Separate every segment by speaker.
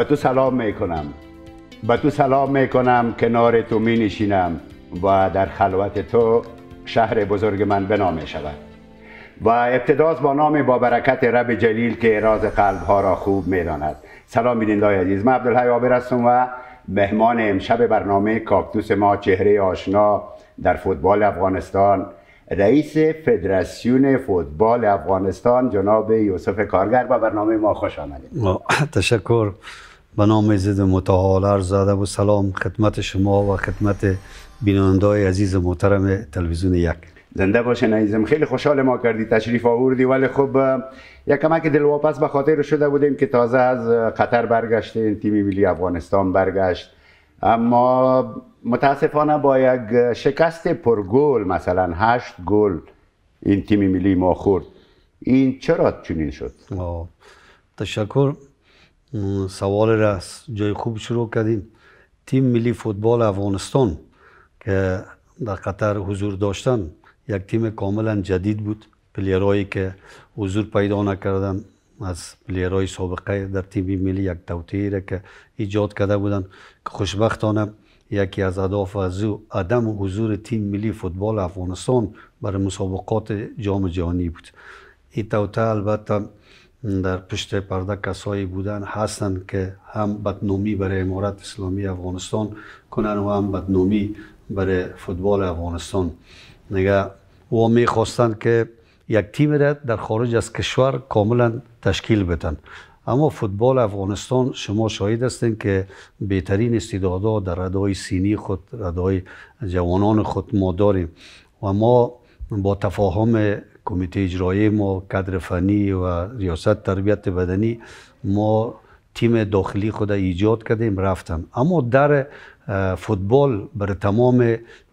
Speaker 1: به تو سلام میکنم به تو سلام میکنم کنار تو می نشینم و در خلوت تو شهر بزرگ من بنا می شود و ابتداز با نام با برکت رب جلیل که راز قلب ها را خوب می داند سلام بیننده عزیز من عبدالحی عابر هستم و مهمان امشب برنامه کاکتوس ما چهره آشنا در فوتبال افغانستان رئیس فدراسیون فوتبال افغانستان جناب یوسف کارگر با برنامه ما خوش آمدید
Speaker 2: تشکر به نام زد متعال عرض و سلام خدمت شما و خدمت بیننده عزیز عزیز محترم تلویزیون یک
Speaker 1: زنده باشین عزیزم خیلی خوشحال ما کردی تشریف آوردی ولی خب یک کمک دلواپس به خاطر شده بودیم که تازه از قطر این تیم ملی افغانستان برگشت اما متاسفانه با یک شکست گل، مثلا هشت گل این تیم ملی ما خورد
Speaker 2: این چرا چنین شد؟ آه. تشکر سوال رس جای خوب شروع کردیم تیم ملی فوتبال افغانستان که در قطر حضور داشتن یک تیم کاملا جدید بود پلیرهایی که حضور پیدا نکردن از پلیرهای سابقه در تیم ملی یک توطیعی را که ایجاد کرده بودن که خوشبختانه یکی از اداف از او عدم حضور تیم ملی فوتبال افغانستان برای مسابقات جام جهانی بود این توطیع البته در پشت پرده کسایی بودن هستند که هم بدنومی برای امارت اسلامی افغانستان کنن و هم بدنومی برای فوتبال افغانستان نگه و میخواستند که یک تیم را در خارج از کشور کاملا تشکیل بدن اما فوتبال افغانستان شما شاهد هستین که بهترین استعدادها در ردای سینی خود ردای جوانان خود ما داریم و ما با تفاهم کمیته اجرایی ما کادر فنی و ریاست تربیت بدنی ما تیم داخلی خود ایجاد کردیم رفتم اما در فوتبال بر تمام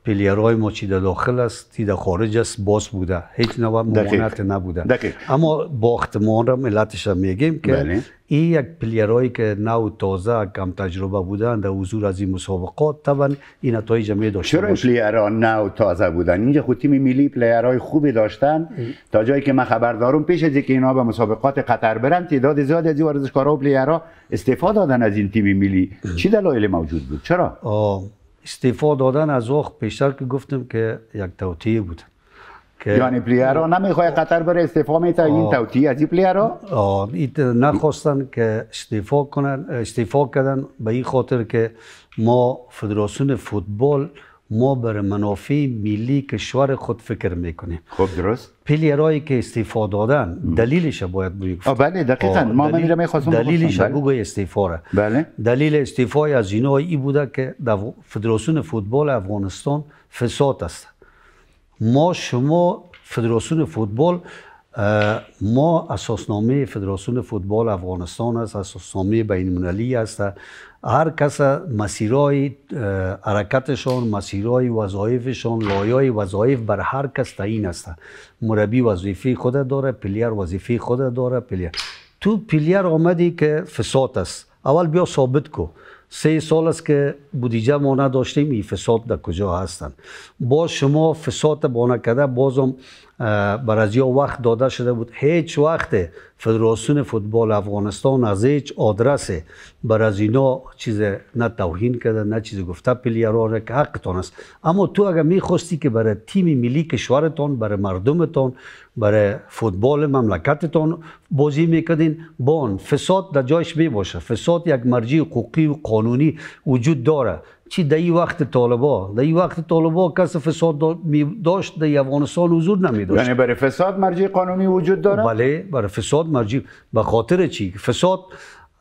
Speaker 2: پلیرهای ما چی در داخل است تی در خارج است باز بوده هیچ نوع ممانعت نبوده دقیق. اما باخت ما را ملتش میگیم که بله. این یک پلیرهایی که نو تازه کم تجربه بودن در حضور از این مسابقات توان، این جمعه می داشتن چرا نو تازه بودن اینجا خود تیم ملی پلیرهای خوبی داشتن تا جایی که من
Speaker 1: خبر دارم پیش از اینکه اینا به مسابقات قطر برن تعداد زیاد از ورزشکارا و پلیرها استفاده دادن از این تیم ملی چی دلایل موجود بود چرا
Speaker 2: استعفا دادن از اوخ پیشتر که گفتم که یک توطیه بود یعنی پلیارو
Speaker 1: نمیخوای قطر بره استعفا میتا این توطیه از
Speaker 2: این نخواستن که استعفا کنن استعفا کردن به این خاطر که ما فدراسیون فوتبال ما بر منافع ملی کشور خود فکر میکنیم خب درست پلیرایی که استعفا دادن دلیلش باید بگو بله دقیقاً ما من میخواستم دلیلش بگو استعفا بله. بله دلیل استعفا از اینا ای بوده که در فدراسیون فوتبال افغانستان فساد است ما شما فدراسیون فوتبال ما اساسنامه فدراسیون فوتبال افغانستان است اساسنامه بین المللی است هر کس مسیرای حرکتشان مسیرای وظایفشان لایای وظایف بر هر کس تعیین است مربی وظیفه خود داره پلیر وظیفه خود داره پلیر تو پلیر آمدی که فساد است اول بیا ثابت کو سه سال است که بودیجه ما نداشتیم این فساد در کجا هستن با شما فساد بانه کرده بازم بر برازیا وقت داده شده بود هیچ وقت فدراسیون فوتبال افغانستان از هیچ آدرس بر از اینا چیز نه توهین کرده نه چیز گفته پلیرا را که حقتان است اما تو اگر میخواستی که برای تیم ملی کشورتان برای مردمتان برای فوتبال مملکتتان بازی میکردین بان فساد در جایش میباشه فساد یک مرجع حقوقی و قانونی وجود داره چی در وقت طالبا در وقت طالبا کس فساد داشت در افغانستان حضور نمی داشت یعنی برای فساد مرجع قانونی وجود داره بله برای فساد مرجع به خاطر چی فساد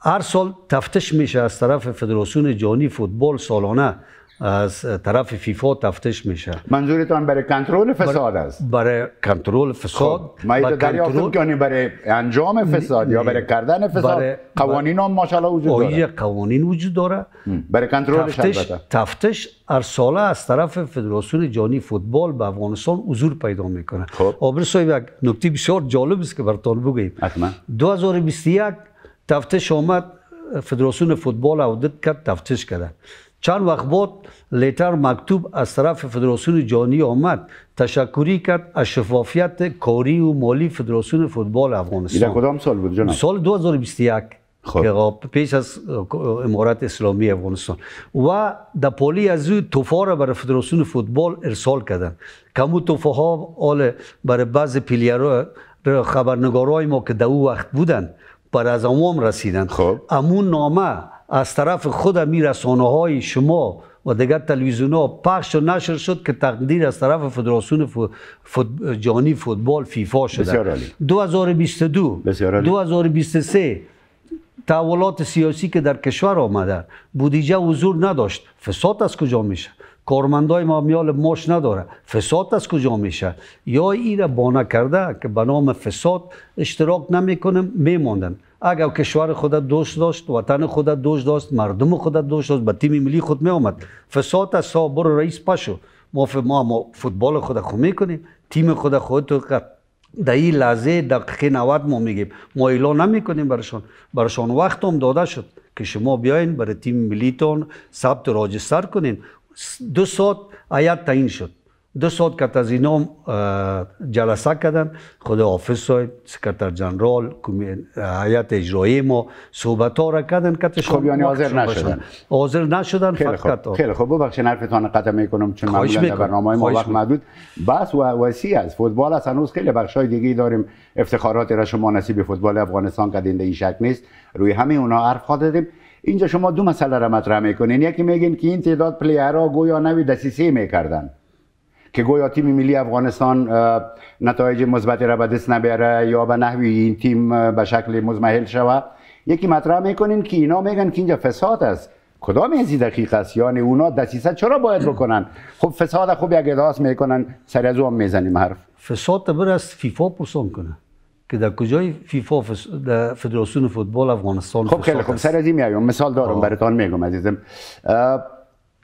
Speaker 2: هر سال تفتش میشه از طرف فدراسیون جهانی فوتبال سالانه از طرف فیفا تفتیش میشه
Speaker 1: منظورتان برای کنترل فساد
Speaker 2: است برای کنترل خب، فساد ما دریافت یعنی
Speaker 1: برای انجام فساد یا برای کردن فساد قوانین هم ماشاءالله وجود داره
Speaker 2: قوانین وجود داره برای کنترل تفتش تفتیش هر ساله از طرف فدراسیون جهانی فوتبال به افغانستان حضور پیدا میکنه خب صاحب یک نکته بسیار جالب است که برتون بگیم حتما 2021 تفتش آمد فدراسیون فوتبال اودیت کرد تفتیش کرد چند وقت بعد لیتر مکتوب از طرف فدراسیون جهانی آمد تشکری کرد از شفافیت کاری و مالی فدراسیون فوتبال افغانستان کدام سال بود سال 2021 خب. که خب پیش از امارت اسلامی افغانستان و در پالی از او توفاره را برای فدراسیون فوتبال ارسال کردن کمو ها آل برای بعض پیلیرها خبرنگارای ما که در او وقت بودن بر از اموام رسیدن خب. امون نامه از طرف خود می رسانه های شما و دیگر تلویزیون ها پخش و نشر شد که تقدیر از طرف فدراسیون جهانی فوتبال فیفا شده بسیار عالی. 2022 بسیار عالی. 2023 تحولات سیاسی که در کشور آمده بودیجه حضور نداشت فساد از کجا میشه کارمندای ما میال ماش نداره فساد از کجا میشه یا ایره را بانه کرده که به نام فساد اشتراک نمیکنم میماندن اگر کشور خود دوست داشت وطن خود دوست داشت مردم خود دوست داشت به تیم ملی خود می آمد فساد از برو رئیس پاشو ما ما فوتبال خود خو کنیم، تیم خود خود تو در این لحظه دقیقه نوت ما میگیم ما اعلان نمیکنیم برشان برشان وقت هم داده شد که شما بیاین برای تیم ملیتون ثبت راجستر کنین دو ساعت آیت تاین شد دو ساعت قبل از جلسه کردن خود حافظ های سکرتر جنرال حیات اجرایی ما صحبت ها را کردن که خب یعنی حاضر نشدن حاضر نشدن خیلی فقط خیلی خوب ببخشید قدم قطع میکنم چون معمولا در برنامه ما وقت محدود
Speaker 1: بس و وسیع است فوتبال است هنوز خیلی بخش های دیگه داریم افتخارات را شما نصیب فوتبال افغانستان کردین این شک نیست روی همه اونا حرف دادیم اینجا شما دو مسئله را مطرح میکنین یکی میگین که این تعداد پلیرها گویا نوی دسیسه میکردن که گویا تیم ملی افغانستان نتایج مثبتی را به دست نبره یا به نحوی این تیم به شکل مزمحل شود یکی مطرح میکنین که اینا میگن که اینجا فساد است کدام این دقیق است یعنی اونا دسیسه چرا باید بکنن خب فساد خوب یک ادعاس میکنن سر از اون میزنیم حرف
Speaker 2: فساد بر از فیفا پرسون کنه که در کجای فیفا در فدراسیون فوتبال افغانستان خب خیلی خب سر از این میایم
Speaker 1: مثال دارم براتون میگم عزیزم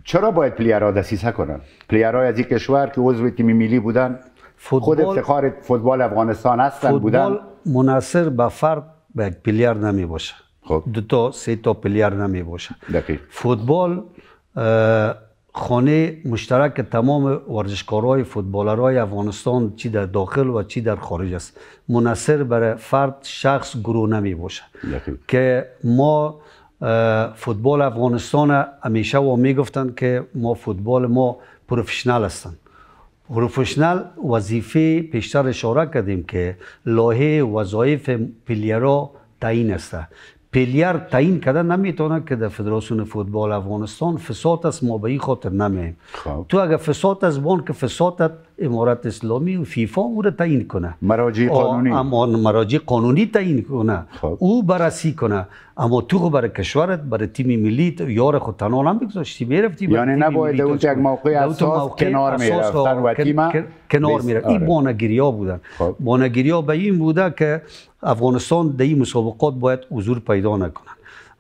Speaker 1: چرا باید پلیرها دسیسه کنن پلیرها از این کشور که عضو تیم ملی بودن خود افتخار فوتبال افغانستان هستن فوتبال
Speaker 2: بودن منصر به فرد به یک پلیر نمی باشه خب. دو تا سه تا پلیر نمی باشه دقیق. فوتبال خانه مشترک تمام ورزشکارای فوتبالرای افغانستان چی در داخل و چی در خارج است منصر برای فرد شخص گروه نمی باشه که ما فوتبال افغانستان همیشه و میگفتن که ما فوتبال ما پروفشنال هستن پروفشنال وظیفه پیشتر اشاره کردیم که لایه وظایف پلیرا تعیین است پلیار تعیین کرده نمیتونه که در فدراسیون فوتبال افغانستان فساد است ما به این خاطر نمیم خب. تو اگر فساد است بان که فسادت امارت اسلامی و فیفا او را تعیین کنه مراجع قانونی اما مراجع قانونی تعیین کنه خب. او بررسی کنه اما تو برای کشورت برای تیم ملی یار خود تنها هم بگذاشتی میرفتی یعنی نباید اون یک
Speaker 1: موقع اساس کنار میرفتن و تیم کنار میرفت این ها
Speaker 2: آره. بودن خب. به این بوده که افغانستان در این مسابقات باید حضور پیدا نکنه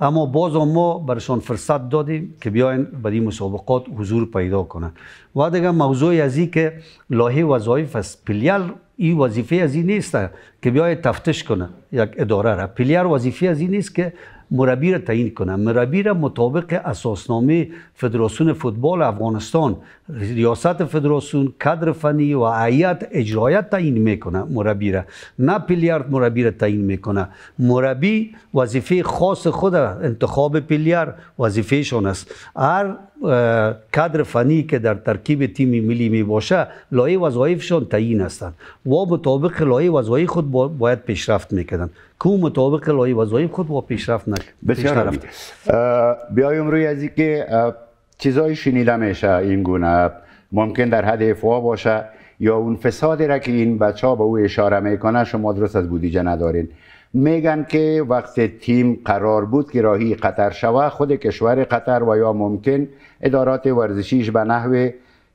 Speaker 2: اما باز ما برشان فرصت دادیم که بیاین به این مسابقات حضور پیدا کنه و دیگه موضوع این که لاهی وظایف است پلیل این وظیفه این نیست که بیای تفتش کنه یک اداره را پلیل وظیفه ازی نیست که مربی را تعیین کنه مربی را مطابق اساسنامه فدراسیون فوتبال افغانستان ریاست فدراسیون کادر فنی و عیات اجرایت تعیین میکنه مربی را نه پلیارد مربی را تعیین میکنه مربی وظیفه خاص خود انتخاب پلیار وظیفه شون است هر کادر فنی که در ترکیب تیم ملی می باشه لایه وظایفشان تعیین هستند و مطابق لایه وظایف خود باید پیشرفت میکنن کو مطابق لایه وظایف خود با پیشرفت نکرد بسیار
Speaker 1: بیایم روی از که چیزایی شنیدمش این گونه ممکن در حد افوا باشه یا اون فسادی را که این بچه ها به او اشاره میکنه شما درست از بودیجه ندارین میگن که وقت تیم قرار بود که راهی قطر شوه خود کشور قطر و یا ممکن ادارات ورزشیش به نحو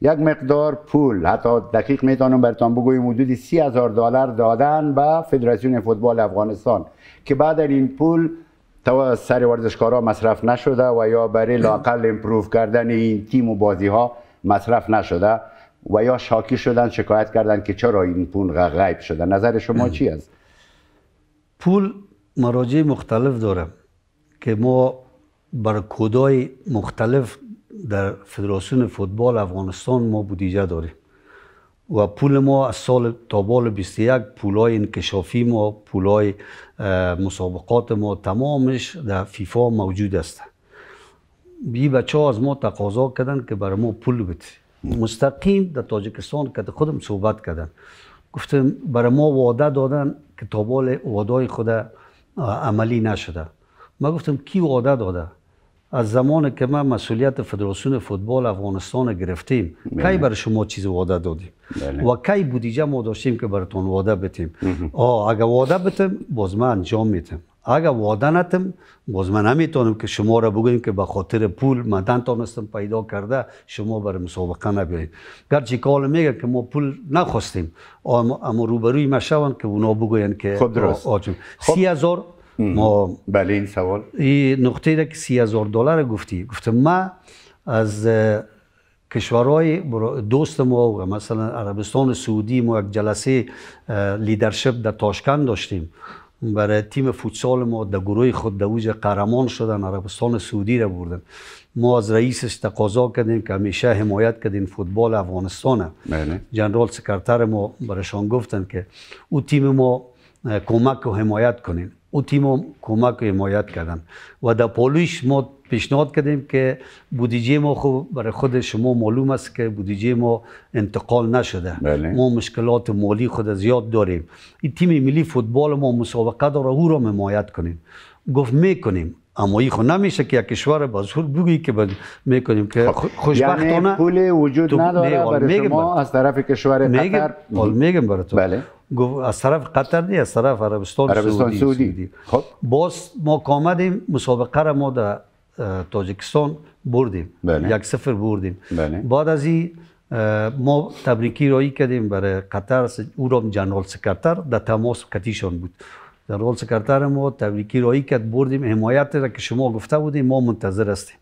Speaker 1: یک مقدار پول حتی دقیق میتونم برتان بگویم حدود سی هزار دلار دادن به فدراسیون فوتبال افغانستان که بعد این پول تو سر ورزشکارا مصرف نشده و یا برای لاقل امپروف کردن این تیم و بازی ها مصرف نشده و یا شاکی شدن شکایت کردن که چرا این پول غیب شده نظر شما چی است
Speaker 2: پول مراجع مختلف داره که ما بر کودای مختلف در فدراسیون فوتبال افغانستان ما بودیجه داریم و پول ما از سال تا بال 21 پولای انکشافی ما پولای مسابقات ما تمامش در فیفا موجود است بی بچه از ما تقاضا کردن که برای ما پول بده مستقیم در تاجکستان که خودم صحبت کردن گفتم برای ما وعده دادن که تا بال وعده خود عملی نشده ما گفتم کی وعده داده از زمان که ما مسئولیت فدراسیون فوتبال افغانستان گرفتیم بله. کی بر شما چیز وعده دادیم بله. و کی بودیجه ما داشتیم که براتون واده بتیم آه اگر واده بتیم باز ما انجام میتم اگر وعده نتم باز من نمیتونم که شما را بگوییم که به خاطر پول مدن تانستم پیدا کرده شما بر مسابقه نبیایید گرچه که میگه که ما پول نخواستیم اما روبروی ما شوند که اونا بگوین که خب درست. خب. سی هزار ما بله این سوال این نقطه را که سی هزار دلار گفتی گفتم ما از کشورهای دوست ما مثلا عربستان سعودی ما یک جلسه لیدرشپ در تاشکند داشتیم برای تیم فوتسال ما در گروه خود دوج قهرمان شدن عربستان سعودی را بردن ما از رئیسش تقاضا کردیم که همیشه حمایت کردین فوتبال افغانستان بله. جنرال سکرتر ما برایشان گفتن که او تیم ما کمک و حمایت کنین او تیم کمک و حمایت کردن و در پالویش ما پیشنهاد کردیم که بودیجی ما برای خود شما معلوم است که بودیجی ما انتقال نشده بله. ما مشکلات مالی خود زیاد داریم این تیم ملی فوتبال ما مسابقه داره او را حمایت کنیم گفت میکنیم ای خو نمیشه که یک کشور بازور بگی که بد میکنیم که خب، خب، خوشبختانه یعنی
Speaker 1: پول وجود نداره برای شما از طرف کشور قطر
Speaker 2: میگم برای تو بله از طرف قطر نه از طرف عربستان, عربستان سعودی, خب باز ما کامدیم مسابقه را ما در تاجیکستان بردیم بله. یک سفر بردیم بله. بعد از این ما تبریکی رایی کردیم برای قطر او را جنرال سکرتر در تماس کتیشان بود در رول سکرتر ما تبریکی رایی کرد بردیم حمایت را که شما گفته بودیم ما منتظر هستیم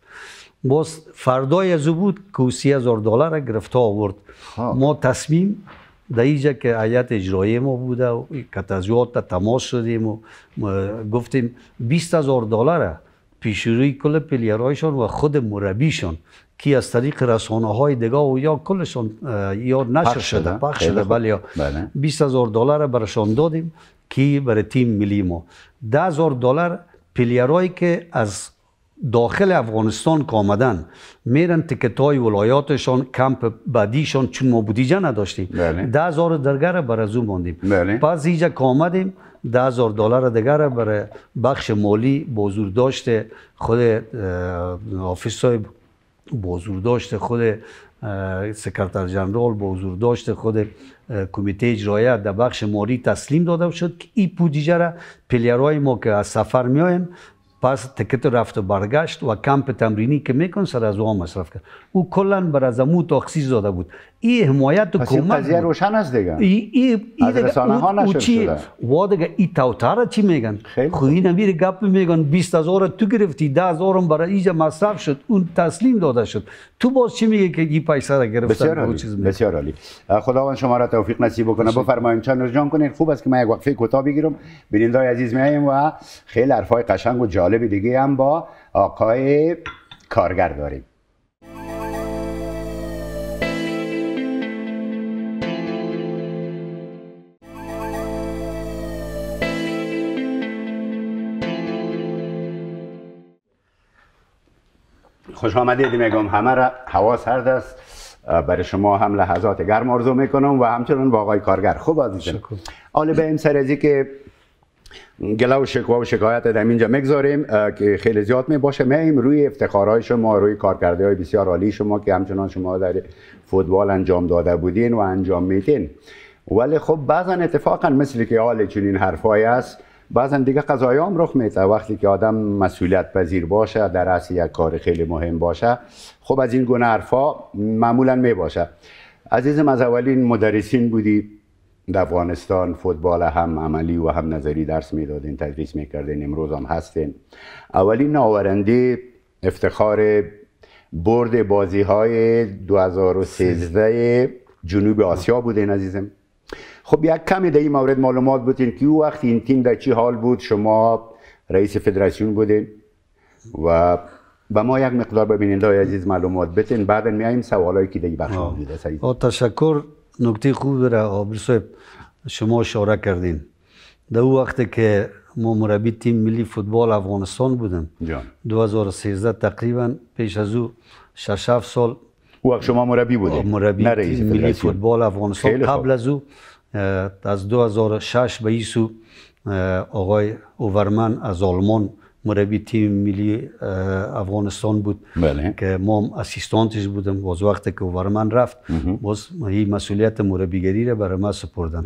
Speaker 2: باز فردای از او بود که سی هزار دلار را گرفته آورد ما تصمیم در اینجا که عیت اجرایی ما بوده و کتازیات تماس شدیم و گفتیم 20 هزار دلار پیش کل پلیرهایشان و خود مربیشان که از طریق رسانه های دیگه و یا کلشان یا نشر شده پخش بله 20 بله. هزار دلار برشان دادیم کی برای تیم ملی ما ده هزار دلار پلیرایی که از داخل افغانستان که آمدن میرن تکت های ولایاتشان کمپ بعدیشان چون ما بودیجه نداشتیم بله. ده هزار درگره بر از اون باندیم بله. پس اینجا که آمدیم ده هزار دلار درگره برای بخش مالی بازور داشته خود آفیس های بازور داشته خود سکرتر جنرال بازور داشته خود کمیته اجرایی در بخش ماری تسلیم داده شد که این پودیجه را پلیرهای ما که از سفر میایم پس تکت رفت و برگشت و کمپ تمرینی که میکن سر از او مصرف کرد او کلا بر از امو داده بود ای حمایت و پس کمک قضیه
Speaker 1: روشن است دیگه ای
Speaker 2: ای, ای از رسانه ها نشد چی وا دیگه این تارا چی میگن خو اینا میره گپ میگن 20 هزار تو گرفتی 10 هزار برای ایجا مصرف شد اون تسلیم داده شد تو باز چی میگه که این پیسه را گرفتن بسیار عالی.
Speaker 1: بسیار عالی خداوند شما را توفیق نصیب کنه بفرمایید چند جان کنین خوب است که من یک وقفه کوتاه بگیرم بینندای عزیز میایم و خیلی حرفای قشنگ و جالب دیگه هم با آقای کارگر داریم خوش آمدید میگم همه را هوا سرد است برای شما هم لحظات گرم آرزو میکنم و همچنان با آقای کارگر خوب عزیزم حالا به این سر که گله و شکوا و شکایت در اینجا میگذاریم که خیلی زیاد می باشه میم روی افتخارهای شما روی کارکرده های بسیار عالی شما که همچنان شما در فوتبال انجام داده بودین و انجام میدین ولی خب بعضا اتفاقا مثل که حال چنین حرفای است بعضا دیگه قضایی هم رخ میده وقتی که آدم مسئولیت پذیر باشه در اصل یک کار خیلی مهم باشه خب از این گونه حرفا معمولا می باشه عزیزم از اولین مدرسین بودی در افغانستان فوتبال هم عملی و هم نظری درس میدادین تدریس میکردین امروز هم هستین اولین ناورندی افتخار برد بازی های 2013 جنوب آسیا بودین عزیزم خب یک کمی در این مورد معلومات بودین که او وقت این تیم در چی حال بود شما رئیس فدراسیون بودین و به ما یک مقدار ببینید عزیز معلومات بتین بعد سوال هایی که در بخش موجود
Speaker 2: آه تشکر نکته خوب را آبر صاحب شما اشاره کردین در او وقت که ما مربی تیم ملی فوتبال افغانستان بودم جان 2013 تقریبا پیش از او 6 سال او وقت شما مربی بودیم مربی تیم ملی فوتبال افغانستان قبل از او از 2006 به ایسو آقای اوورمن از آلمان مربی تیم ملی افغانستان بود بله. که ما هم اسیستانتش بودم باز وقتی که اوورمن رفت باز این مسئولیت مربیگری را برای ما سپردن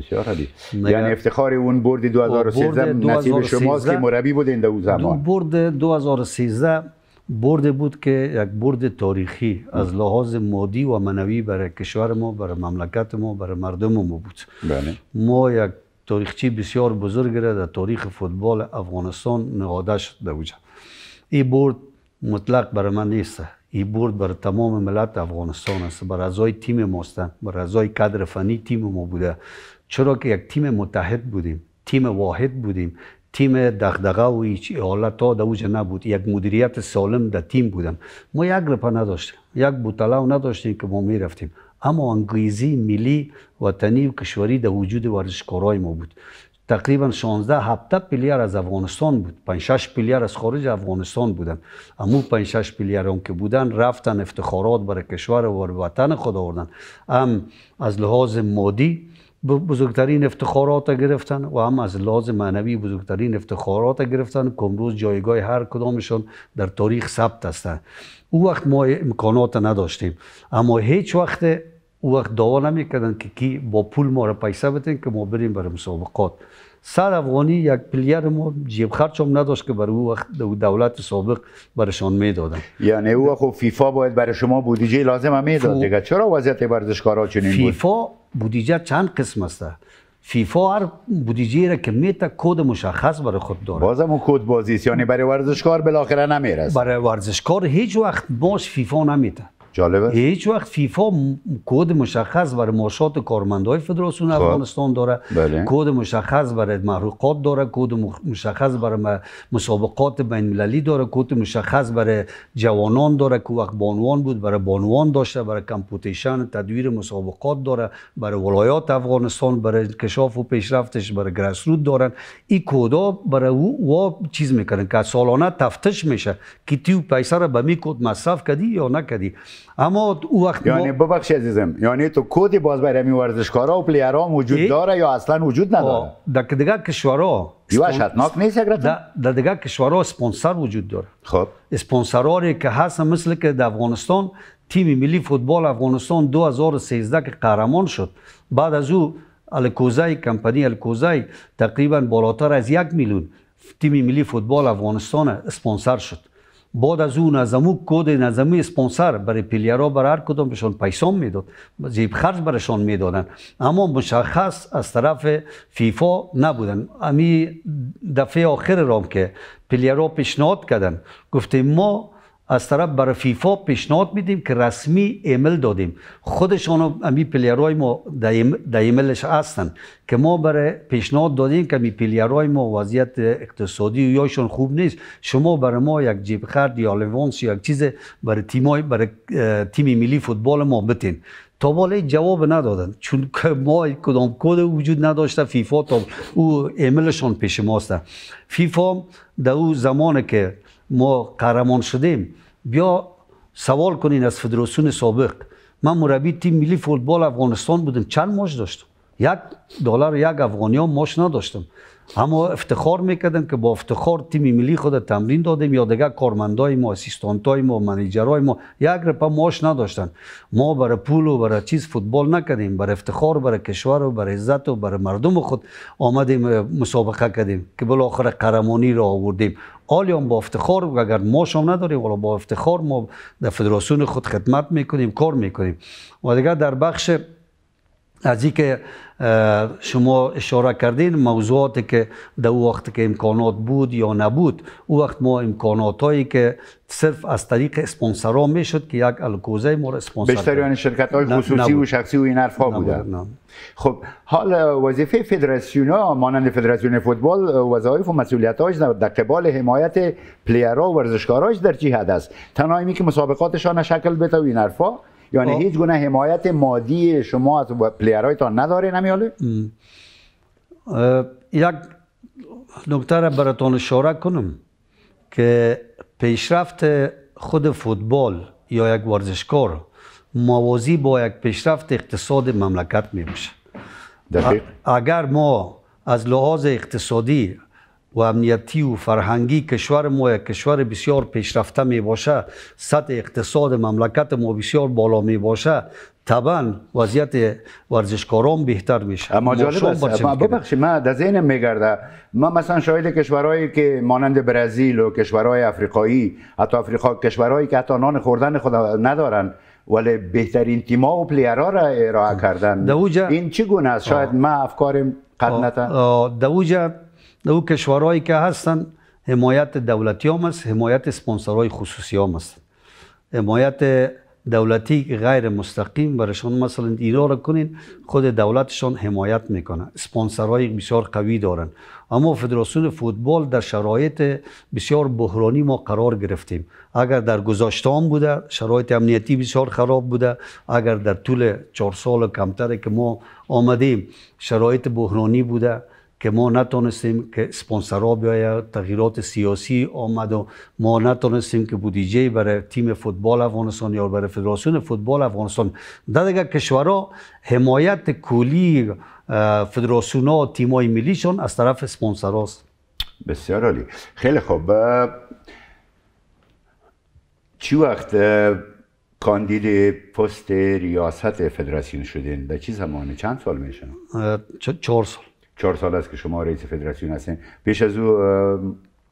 Speaker 2: یعنی افتخار اون برد 2013 نصیب شماست که مربی بودین در اون زمان برد 2013 برد بود که یک برد تاریخی از لحاظ مادی و منوی برای کشور ما برای مملکت ما برای مردم ما بود بله. ما یک تاریخچی بسیار بزرگ را در تاریخ فوتبال افغانستان نهاده شد در وجه این برد مطلق برای من نیست این برد برای تمام ملت افغانستان است برای رضای تیم ماستن برای رضای کادر فنی تیم ما بوده چرا که یک تیم متحد بودیم تیم واحد بودیم تیم دغدغه و هیچ حالت تا دوجه نبود یک مدیریت سالم در تیم بودم ما یک رپا نداشتیم یک بوتلا نداشتیم که ما میرفتیم اما انگیزی ملی وطنی و کشوری در وجود ورزشکارای ما بود تقریبا 16 هفته پلیار از افغانستان بود 5 6 پلیار از خارج افغانستان بودن اما 5 6 پلیار اون که بودن رفتن افتخارات برای کشور و وطن خود آوردن از لحاظ مادی بزرگترین افتخارات گرفتن و هم از لحاظ معنوی بزرگترین افتخارات گرفتن که امروز جایگاه هر کدامشون در تاریخ ثبت هستند او وقت ما امکانات نداشتیم اما هیچ وقت او وقت دعوا نمیکردن که کی با پول ما را پیسه بدن که ما بریم بر مسابقات سر افغانی یک پلیر ما جیب خرچ هم نداشت که برای او وقت دولت سابق برشان میدادن
Speaker 1: یعنی او خب فیفا باید برای شما بودیجه لازم هم میداد
Speaker 2: دیگه چرا وضعیت ورزشکارا چنین بود فیفا بودجه چند قسم است فیفا هر بودیجه را که میتا کد مشخص برای خود داره بازم کد بازی است یعنی برای ورزشکار بالاخره نمیرسه برای ورزشکار هیچ وقت باش فیفا نمیته جالبه هیچ وقت فیفا کد مشخص برای معاشات کارمندای فدراسیون خب. افغانستان داره بله. کد مشخص برای محروقات داره کد مشخص برای مسابقات بین المللی داره کد مشخص برای جوانان داره که وقت بانوان بود برای بانوان داشته برای کمپوتیشن تدویر مسابقات داره برای ولایات افغانستان برای کشاف و پیشرفتش برای گراسروت دارن این کدا برای او چیز میکنن که سالانه تفتش میشه که تیو پیسه را به می کد مصرف کردی یا نکدی اما او وقت یعنی
Speaker 1: ما... ببخش عزیزم یعنی تو کودی باز برای می ورزشکارا و پلیرا وجود
Speaker 2: داره یا اصلا وجود نداره در دیگر کشورها یو شتناک نیست اگر در دیگر کشورها سپانسر وجود داره خب اسپانسرایی که هست مثل که در افغانستان تیم ملی فوتبال افغانستان 2013 که قهرمان شد بعد از او الکوزای کمپانی الکوزای تقریبا بالاتر از یک میلیون تیم ملی فوتبال افغانستان اسپانسر شد بعد از اون از امو کود نظامی اسپانسر برای پیلیارا برای هر کدام بهشان پیسان میداد زیب خرج برشان میدادن اما مشخص از طرف فیفا نبودن امی دفعه آخر رام که پیلیارا پیشنهاد کردن گفتیم ما از طرف برای فیفا پیشنهاد میدیم که رسمی ایمیل دادیم خودشان امی پلیرای ما در ایمیلش هستن که ما برای پیشنهاد دادیم که امی پلیرای ما وضعیت اقتصادی و خوب نیست شما برای ما یک جیب خرد یا لیوانس یا یک چیز برای تیمای برای تیم ملی فوتبال ما بتین تا بالا جواب ندادن چون که ما کدام کد وجود نداشته فیفا تا او ایمیلشان پیش ماست فیفا در او زمان که ما قهرمان شدیم بیا سوال کنین از فدراسیون سابق من مربی تیم ملی فوتبال افغانستان بودم چند ماش داشتم یک دلار یک افغانی هم ماش نداشتم اما افتخار میکردم که با افتخار تیم ملی خود تمرین دادیم یا دیگه کارمندای ما اسیستانتای ما منیجرای ما یک رپا ماش نداشتن ما برای پول و برای چیز فوتبال نکردیم برای افتخار برای کشور و برای عزت و برای مردم خود آمدیم مسابقه کردیم که بالاخره قهرمانی را آوردیم هم با افتخار اگر ما شام نداریم ولی با افتخار ما در فدراسیون خود خدمت میکنیم کار میکنیم و دیگر در بخش از که شما اشاره کردین موضوعات که در وقت که امکانات بود یا نبود او وقت ما امکانات هایی که صرف از طریق اسپانسر ها می شد که یک الکوزه ما را اسپانسر بشتر یعنی شرکت های خصوصی و
Speaker 1: شخصی و این حرف ها بودن خب حال وظیفه فدراسیون ها مانند فدراسیون فوتبال وظایف و مسئولیت هاش در قبال حمایت ها و هایش در چی حد است تنها که مسابقاتشان شکل بتا و این یعنی خب. هیچ گونه حمایت مادی شما از پلیرهایتان نداره نمیاله
Speaker 2: یک نکته را براتون اشاره کنم که پیشرفت خود فوتبال یا یک ورزشکار موازی با یک پیشرفت اقتصاد مملکت می اگر ما از لحاظ اقتصادی و امنیتی و فرهنگی کشور ما یک کشور بسیار پیشرفته می باشه سطح اقتصاد مملکت ما بسیار بالا می باشه طبعا وضعیت ورزشکاران بهتر میشه اما جالب است ما
Speaker 1: ببخشید من در ذهنم میگرده من مثلا شاید کشورهایی که مانند برزیل و کشورهای افریقایی حتی افریقا کشورهایی که حتی نان خوردن خود ندارن ولی بهترین تیما و پلیرها را ارائه کردن این چی گونه است شاید ما افکارم قد نتا
Speaker 2: در او کشورهایی که هستن حمایت دولتی هم است حمایت سپانسرهای خصوصی هم است حمایت دولتی غیر مستقیم برایشان مثلا ایرا را کنین خود دولتشان حمایت میکنه سپانسرهای بسیار قوی دارن اما فدراسیون فوتبال در شرایط بسیار بحرانی ما قرار گرفتیم اگر در گذاشته بوده شرایط امنیتی بسیار خراب بوده اگر در طول چهار سال کمتره که ما آمدیم شرایط بحرانی بوده که ما نتونستیم که سپانسرها بیاید تغییرات سیاسی آمد و ما نتونستیم که بودیجی برای تیم فوتبال افغانستان یا برای فدراسیون فوتبال افغانستان در دیگر کشورها حمایت کلی فدراسیون ها های ملیشان از طرف سپانسر هاست
Speaker 1: بسیار عالی خیلی خوب چی وقت کاندید پست ریاست فدراسیون شدین؟ در چی زمانه؟ چند سال میشن؟ چهار سال چهار سال است که شما رئیس فدراسیون هستین پیش از او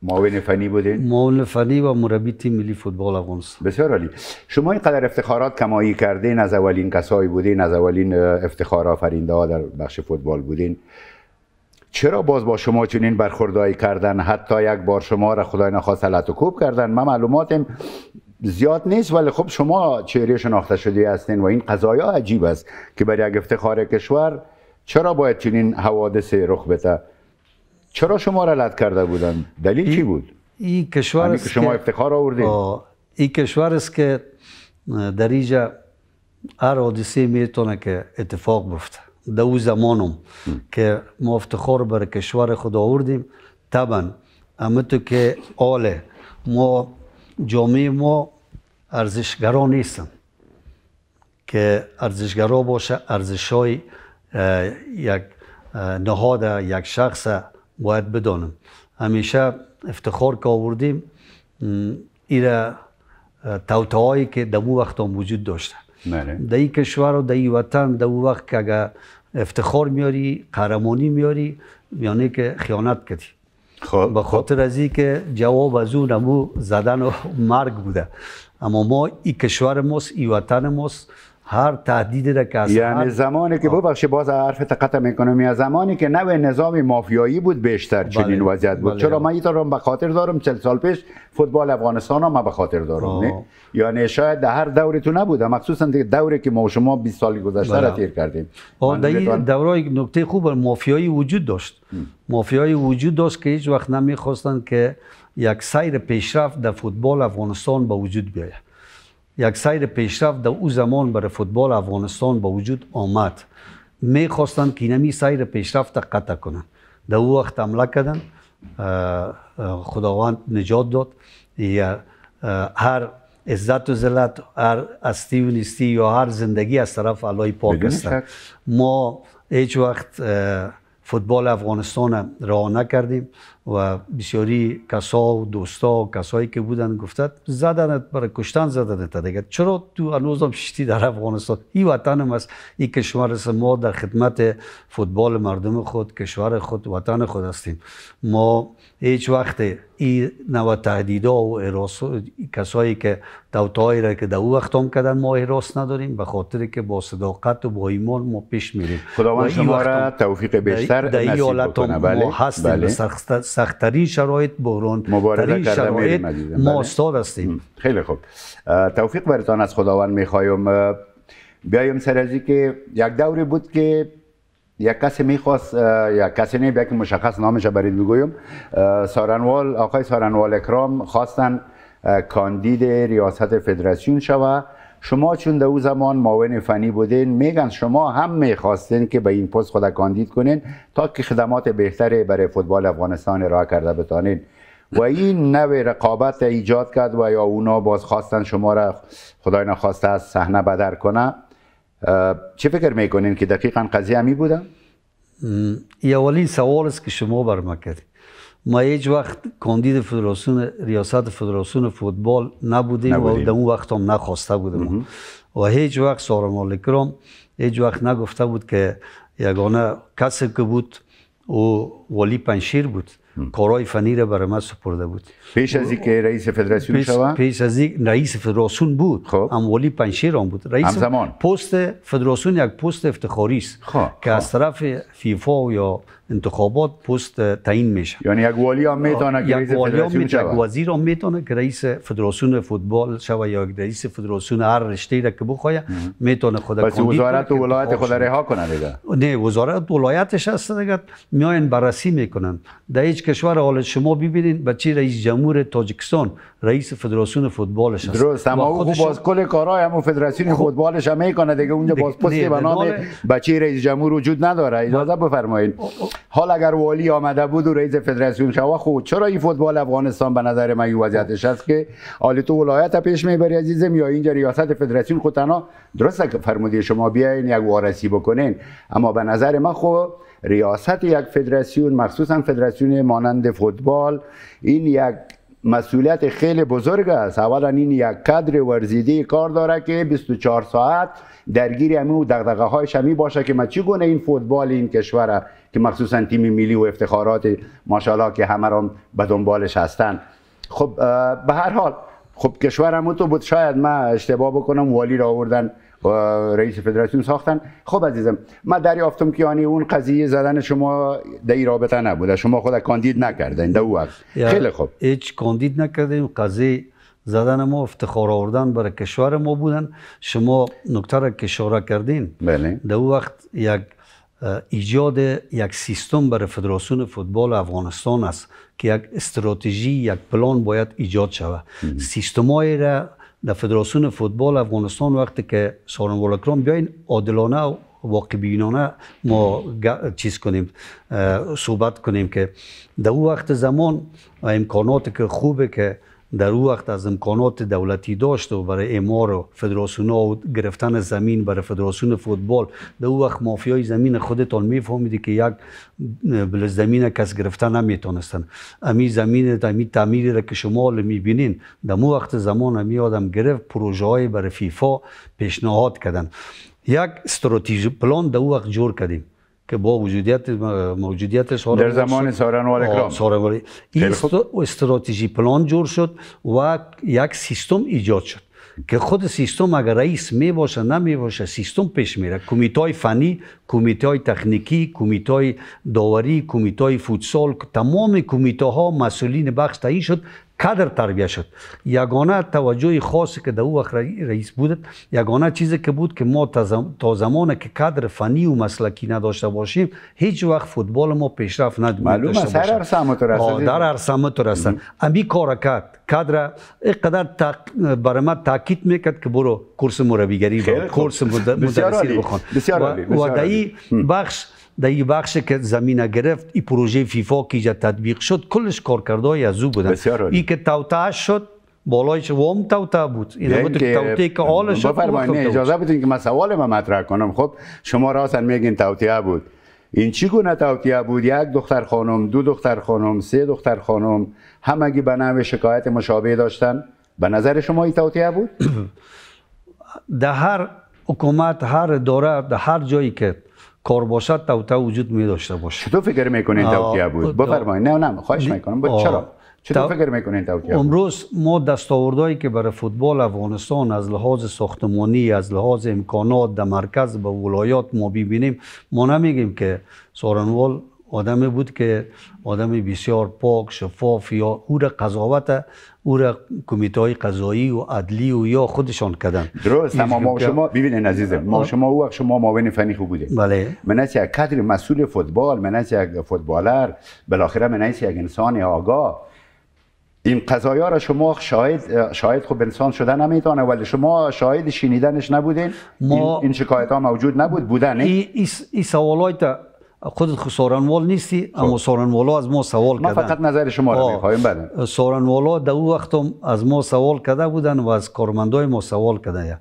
Speaker 1: معاون فنی بودین
Speaker 2: معاون فنی و مربی تیم ملی فوتبال افغانستان
Speaker 1: بسیار عالی شما اینقدر افتخارات کمایی کردین از اولین کسایی بودین از اولین افتخارا آفرینده ها در بخش فوتبال بودین چرا باز با شما چنین برخوردایی کردن حتی یک بار شما را خدای نخواست علت و کوب کردن من معلوماتم زیاد نیست ولی خب شما چهره شناخته شده هستین و این قضایا عجیب است که برای افتخار کشور چرا باید چنین حوادث رخ بده چرا
Speaker 2: شما را لد کرده بودن دلیل چی بود این کشور است که شما افتخار آوردید این کشور است که در اینجا هر حادثه میتونه که اتفاق بفته در او زمانم که ما افتخار بر کشور خود آوردیم طبعا اما که آله ما جامعه ما ارزشگرا نیستم که ارزشگرا باشه ارزش یک نهاد یک شخص باید بدانم همیشه افتخار که آوردیم ایره توتاهایی که در وقت هم وجود داشته بله. در این کشور و در این وطن در اون وقت که اگر افتخار میاری قهرمانی میاری یعنی که خیانت کردی خب. به خاطر از که جواب از اون زدن و مرگ بوده اما ما این کشور ماست این وطن ماست هر تهدیدی یعنی را که یعنی
Speaker 1: زمانی که ببخشید باز حرف تقاطع میکنم زمانی که نو نظام مافیایی بود بیشتر بله، چنین وضعیت بود بله. چرا من این به خاطر دارم 40 سال پیش فوتبال افغانستان ما به خاطر دارم نه یعنی شاید در هر دوری تو نبوده مخصوصا دیگه دوری که ما شما 20 سال گذشته بله. را تیر
Speaker 2: کردیم آن در دورای نکته خوب مافیایی وجود داشت مافیایی وجود داشت که هیچ وقت نمیخواستن که یک سیر پیشرفت در فوتبال افغانستان به وجود بیاید یک سیر پیشرفت در او زمان برای فوتبال افغانستان با وجود آمد میخواستند که نمی سیر پیشرفت قطع کنند در او وقت حمله کردند خداوند نجات داد یا هر عزت و ذلت هر استی و نیستی یا هر زندگی از طرف الله پاکستان ما هیچ وقت فوتبال افغانستان را نکردیم و بسیاری کسا و دوستا و کسایی که بودن گفتند زدنت برای کشتن زدنت دیگه چرا تو هنوز هم شتی در افغانستان این وطن است این کشور است ما در خدمت فوتبال مردم خود کشور خود وطن خود هستیم ما هیچ وقت این نوع ها و اراس کسایی که دوتایی را که در او وقت هم کردن ما احراس نداریم به خاطر که با صداقت و با ایمان ما پیش میریم خداوند شما را توفیق بیشتر نصیب بکنه بله بله. سختترین شرایط بحران مبارزه شرایط ما بله. استاد هستیم خیلی
Speaker 1: خوب توفیق برتان از خداوند میخوایم بیایم سر که یک دوری بود که یک کسی میخواست یک کسی نه که مشخص نامش برید بگویم سارانوال آقای سارانوال اکرام خواستن کاندید ریاست فدراسیون شود شما چون در اون زمان معاون فنی بودین میگن شما هم میخواستین که به این پست خود کاندید کنین تا که خدمات بهتری برای فوتبال افغانستان ارائه کرده بتانین و این نوع رقابت ایجاد کرد و یا اونا باز خواستن شما را خدای نخواسته از صحنه بدر کنه چه فکر میکنین که دقیقا قضیه همی بودن؟
Speaker 2: یه سوال است که شما برمکردید ما هیچ وقت کاندید فدراسیون ریاست فدراسیون فوتبال نبودیم, و در اون وقت هم نخواسته بودیم و هیچ وقت سارم آلکرام هیچ وقت نگفته بود که یگانه کسی که بود او والی پنشیر بود کارای فنی را برای ما سپرده بود پیش از
Speaker 1: اینکه رئیس فدراسیون شوا.
Speaker 2: پیش از این رئیس فدراسیون بود خب. اموالی پنشیران بود رئیس پست فدراسیون یک پست افتخاری است که از طرف فیفا یا انتخابات پست تعیین میشه یعنی یک والی هم میتونه که رئیس فدراسیون یک وزیر هم میتونه که رئیس فدراسیون فوتبال شوا یا رئیس فدراسیون هر رشته را که بخواد میتونه خود بشه وزارت و
Speaker 1: ولایت خود رها کنه
Speaker 2: نه وزارت ولایتش هست دیگه میاین بررسی میکنن در هیچ کشور حال شما ببینید چه رئیس جمهور تاجکستان رئیس فدراسیون فوتبالش است درست اما او باز
Speaker 1: کل کارهای هم فدراسیون خب. فوتبالش هم میکنه دیگه اونجا باز پست به نام بچه رئیس جمهور وجود نداره اجازه بفرمایید حال اگر والی آمده بود و رئیس فدراسیون شوا خود خب چرا این فوتبال افغانستان به نظر من این وضعیتش هست که حالی تو ولایت پیش میبری عزیزم یا اینجا ریاست فدراسیون خود تنها درسته که فرمودید شما بیاین یک وارسی بکنین اما به نظر من خب ریاست یک فدراسیون مخصوصا فدراسیون مانند فوتبال این یک مسئولیت خیلی بزرگ است اولا این یک کادر ورزیده کار داره که 24 ساعت درگیر همه و دغدغه های شمی باشه که ما چگونه این فوتبال این کشور که مخصوصا تیم ملی و افتخارات ماشاءالله که همه را به دنبالش هستند خب به هر حال خب کشورم تو بود شاید من اشتباه بکنم والی را آوردن رئیس فدراسیون ساختن خب عزیزم من دریافتم که یعنی اون قضیه زدن شما در رابطه نبوده شما خود کاندید نکردین در وقت
Speaker 2: خیلی خوب هیچ کاندید نکردیم قضیه زدن ما افتخار آوردن برای کشور ما بودن شما نکته را که کردین بله در وقت یک ایجاد یک سیستم برای فدراسیون فوتبال افغانستان است که یک استراتژی یک پلان باید ایجاد شود سیستمای را در فدراسیون فوتبال افغانستان وقتی که سارن والاکرام بیاین عادلانه و واقع بینانه ما چیز کنیم صحبت کنیم که در او وقت زمان امکانات که خوبه که در او وقت از امکانات دولتی داشت و برای امار و فدراسیون و گرفتن زمین برای فدراسیون فوتبال در او وقت مافیای زمین خودتان میفهمیدی که یک بل زمین کس گرفتن نمیتونستن امی زمین امی تعمیری را که شما میبینین در او وقت زمان امی آدم گرفت پروژه های برای فیفا پیشنهاد کردن یک استراتیجی پلان در او وقت جور کردیم که با وجودیت موجودیت سارن در زمان این استراتژی پلان جور شد و یک سیستم ایجاد شد که خود سیستم اگر رئیس می باشه نمی باشه سیستم پیش میره کمیته های فنی کمیته های تکنیکی کمیته های داوری کمیته های فوتسال تمام کمیته ها مسئولین بخش تعیین شد کادر تربیه شد یگانه توجه خاصی که در او وقت رئیس بود یگانه چیزی که بود که ما تا زمانی که کادر فنی و مسلکی نداشته باشیم هیچ وقت فوتبال ما پیشرفت نداشته معلوم در هر عرصه مترسد در عرصه است. امی کرد. کادر اینقدر برای ما تاکید میکرد که برو کورس مربیگری کورس مدرسی بخون بسیار عالی و, بخش در این بخش که زمینه گرفت این پروژه فیفا که اینجا تطبیق شد کلش کارکردهای از او بودن این که توتعه شد بالایش وام توتا بود این یعنی بود که توتی که حالش بفرمایید اجازه
Speaker 1: بدین که من سوال ما مطرح کنم خب شما راستن میگین توتیه بود این چی گونه توتیه بود یک دختر خانم دو دختر خانم سه دختر خانم همگی به نام شکایت مشابه داشتن به نظر شما این
Speaker 2: توتیه بود در هر حکومت هر دوره در هر جایی که کار باشد توته وجود می داشته باشه چطور فکر میکنین توتیه بود بفرمایید نه نه خواهش میکنم چرا چطور فکر میکنین توتیه امروز ما دستاوردهایی که برای فوتبال افغانستان از لحاظ ساختمانی از لحاظ امکانات در مرکز به ولایات ما ببینیم ما نمیگیم که سارنوال آدمی بود که آدم بسیار پاک شفاف یا او را قضاوت او را کمیته های قضایی و عدلی و یا خودشان کردن درست اما ما شما
Speaker 1: ببینید عزیزم ما شما او وقت شما معاون فنی خوب بودید بله من یک کادر مسئول فوتبال من یک فوتبالر بالاخره من یک انسان آگاه این قضایا را شما شاید شاهد خوب انسان شده نمیتونه ولی شما شاهد شنیدنش نبودین این, این شکایت ها موجود نبود بودن این
Speaker 2: ای, ای سوالات خودت سورانوال نیستی خب. اما سورانوالا از ما سوال کردن ما فقط نظر
Speaker 1: شما رو میخوایم بله
Speaker 2: سورانوالا در اون وقت از ما سوال کرده بودن و از کارمندای ما سوال کرده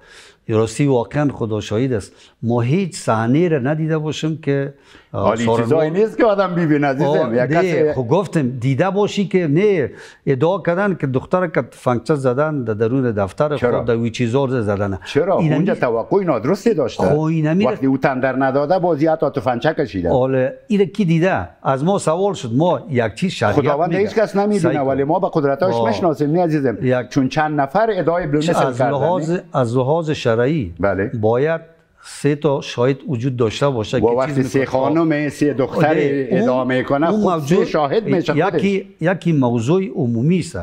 Speaker 2: راستی واقعا خدا شاهد است ما هیچ صحنه را ندیده باشیم که حالی چیزایی نیست که آدم ببینه عزیزم خب گفتم دیده باشی که نه ادعا کردن که دختر که فنکچه زدن در درون دفتر خود در وی چیزا زدن چرا اینمی... اونجا
Speaker 1: توقع نادرستی داشته اینمی... وقتی او تندر نداده بازی حتی تو کشیده
Speaker 2: آله این کی دیده از ما سوال شد ما یک چیز شریعت خداوند هیچ کس نمیدونه ولی ما به قدرتاش میشناسیم
Speaker 1: نه عزیزم یک... چون چند نفر ادعای بلونه از
Speaker 2: از لحاظ شرعی بله. باید سه تا شاهد وجود داشته باشه با که وقتی سه
Speaker 1: خانم سه
Speaker 2: دختر آره، ادامه کنه خب، خود موضوع... شاهد میشه یکی یکی موضوع عمومی است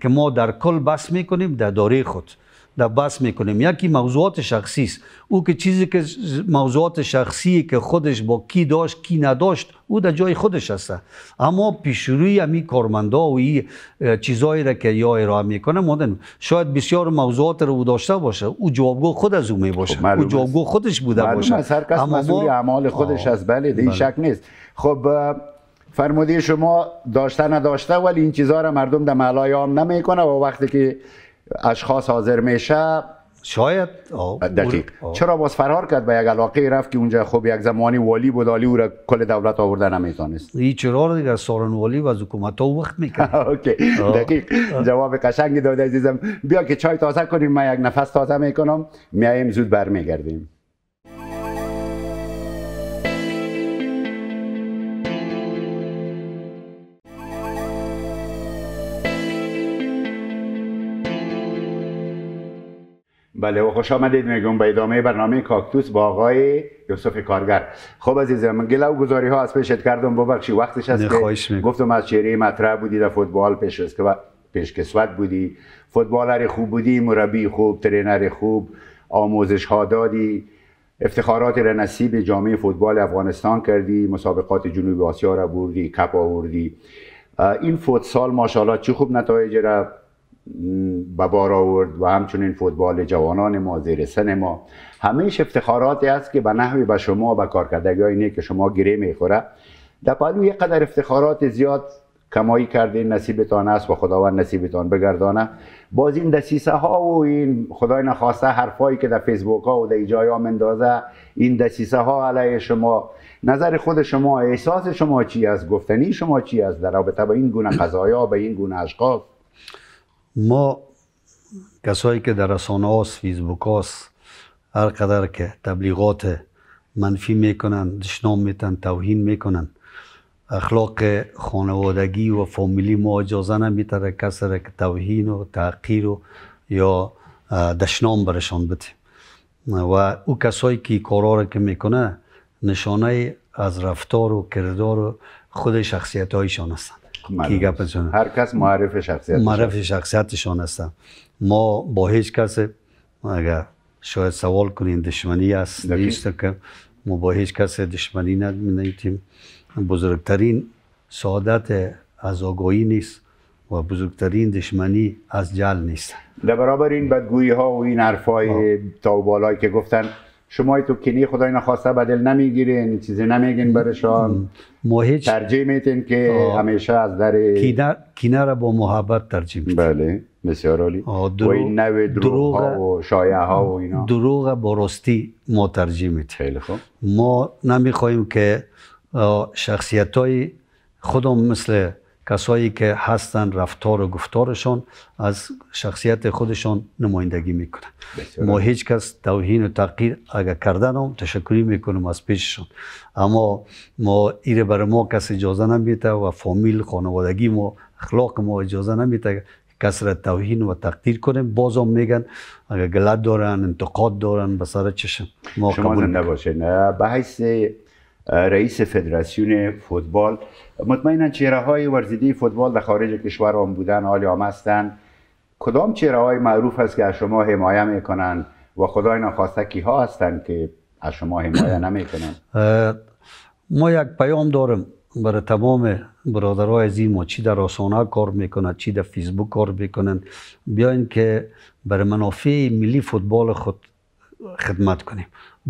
Speaker 2: که ما در کل بس میکنیم در دوره خود را بس میکنیم یکی موضوعات شخصی است او که چیزی که موضوعات شخصی که خودش با کی داشت کی نداشت او در جای خودش است اما پیش روی امی کارمندا و این چیزایی را که یا ارائه میکنه مدن شاید بسیار موضوعات رو او داشته باشه او جوابگو خود از او می باشه خب او جوابگو خودش بوده باشه هر کس مسئول
Speaker 1: اعمال خودش است بله این بله. شک نیست خب فرمودی شما داشته نداشته ولی این چیزها را مردم در ملای عام و وقتی که اشخاص حاضر میشه شاید دقیق چرا باز فرار کرد به یک علاقه رفت که اونجا خب یک زمانی والی بود او را کل دولت آورده نمیتونست
Speaker 2: این چرا دیگر سارن والی و از
Speaker 1: حکومت ها وقت میکنه اوکی دقیق جواب قشنگی داده عزیزم بیا که چای تازه کنیم من یک نفس تازه میکنم میاییم زود برمیگردیم بله و خوش آمدید میگم به ادامه برنامه کاکتوس با آقای یوسف کارگر خب عزیزم من گله و گزاری ها از پیشت کردم ببخشی وقتش هست که گفتم از چهره مطرح بودی در فوتبال پیش است که کسوت بودی فوتبالر خوب بودی مربی خوب ترینر خوب آموزش ها دادی افتخارات را نصیب جامعه فوتبال افغانستان کردی مسابقات جنوب آسیا را بردی کپ آوردی این فوتسال ماشاءالله چه خوب نتایج را به بار آورد و همچنین فوتبال جوانان ما زیر سن ما همیش افتخاراتی است که به نحوی به شما به کارکردگی های که شما گیره میخوره در پلو یک قدر افتخارات زیاد کمایی کردین نصیبتان است و خداوند نصیبتان بگردانه باز این دسیسه ها و این خدای نخواسته حرفایی که در فیسبوک ها و در ایجای ها مندازه این دسیسه ها علیه شما نظر خود شما احساس شما چی از گفتنی شما چی از در رابطه با این گونه قضایا به این گونه اشخاص
Speaker 2: ما کسایی که در رسانه هاست فیسبوک هاست هر قدر که تبلیغات منفی میکنن دشنام میتن توهین میکنن اخلاق خانوادگی و فامیلی ما اجازه نمیتره کسی که توهین و تحقیر و یا دشنام برشان بتیم و او کسایی که کارا را که میکنه نشانه از رفتار و کردار و خود شخصیت هایشان هستن کیگپشان خب، هر کس معرف
Speaker 1: شخصیت معرف
Speaker 2: شخصیتشان هستن ما با هیچ کس اگر شاید سوال کنین دشمنی است نیست که ما با هیچ کس دشمنی نداریم بزرگترین سعادت از آگاهی نیست و بزرگترین دشمنی از جل نیست
Speaker 1: در برابر این بدگویی ها و این های تا بالایی که گفتن شما تو کنی خدای نخواسته بدل نمیگیرین چیزی نمیگین برشان ما هیچ ترجیح میتین که همیشه از
Speaker 2: در کینه را با محبت ترجیح میتین بله بسیار عالی و این دروغ ها و شایعه ها و اینا دروغ با راستی ما ترجیح میتین خیلی ما نمیخوایم که شخصیت های خودم مثل کسایی که هستن رفتار و گفتارشان از شخصیت خودشان نمایندگی میکنن ما هیچ کس توهین و تقدیر اگر کردن هم تشکری میکنم از پیششون. اما ما ایره بر ما کس اجازه نمیده و فامیل خانوادگی ما اخلاق ما اجازه نمیده کس را توهین و تقدیر کنیم باز هم میگن اگر گلد دارن انتقاد دارن به سر چشم ما شما قبول زنده
Speaker 1: باشین به رئیس فدراسیون فوتبال مطمئنا چهره های ورزیده فوتبال در خارج کشور هم بودن حالی هم هستن کدام چهره های معروف است که از شما حمایه میکنن و خدای نخواسته کی ها هستند که از شما حمایه نمیکنن
Speaker 2: ما یک پیام داریم برای تمام این ما چی در رسانه کار میکنند چی در فیسبوک کار میکنند بیاین که برای منافع ملی فوتبال خود خدمت کنیم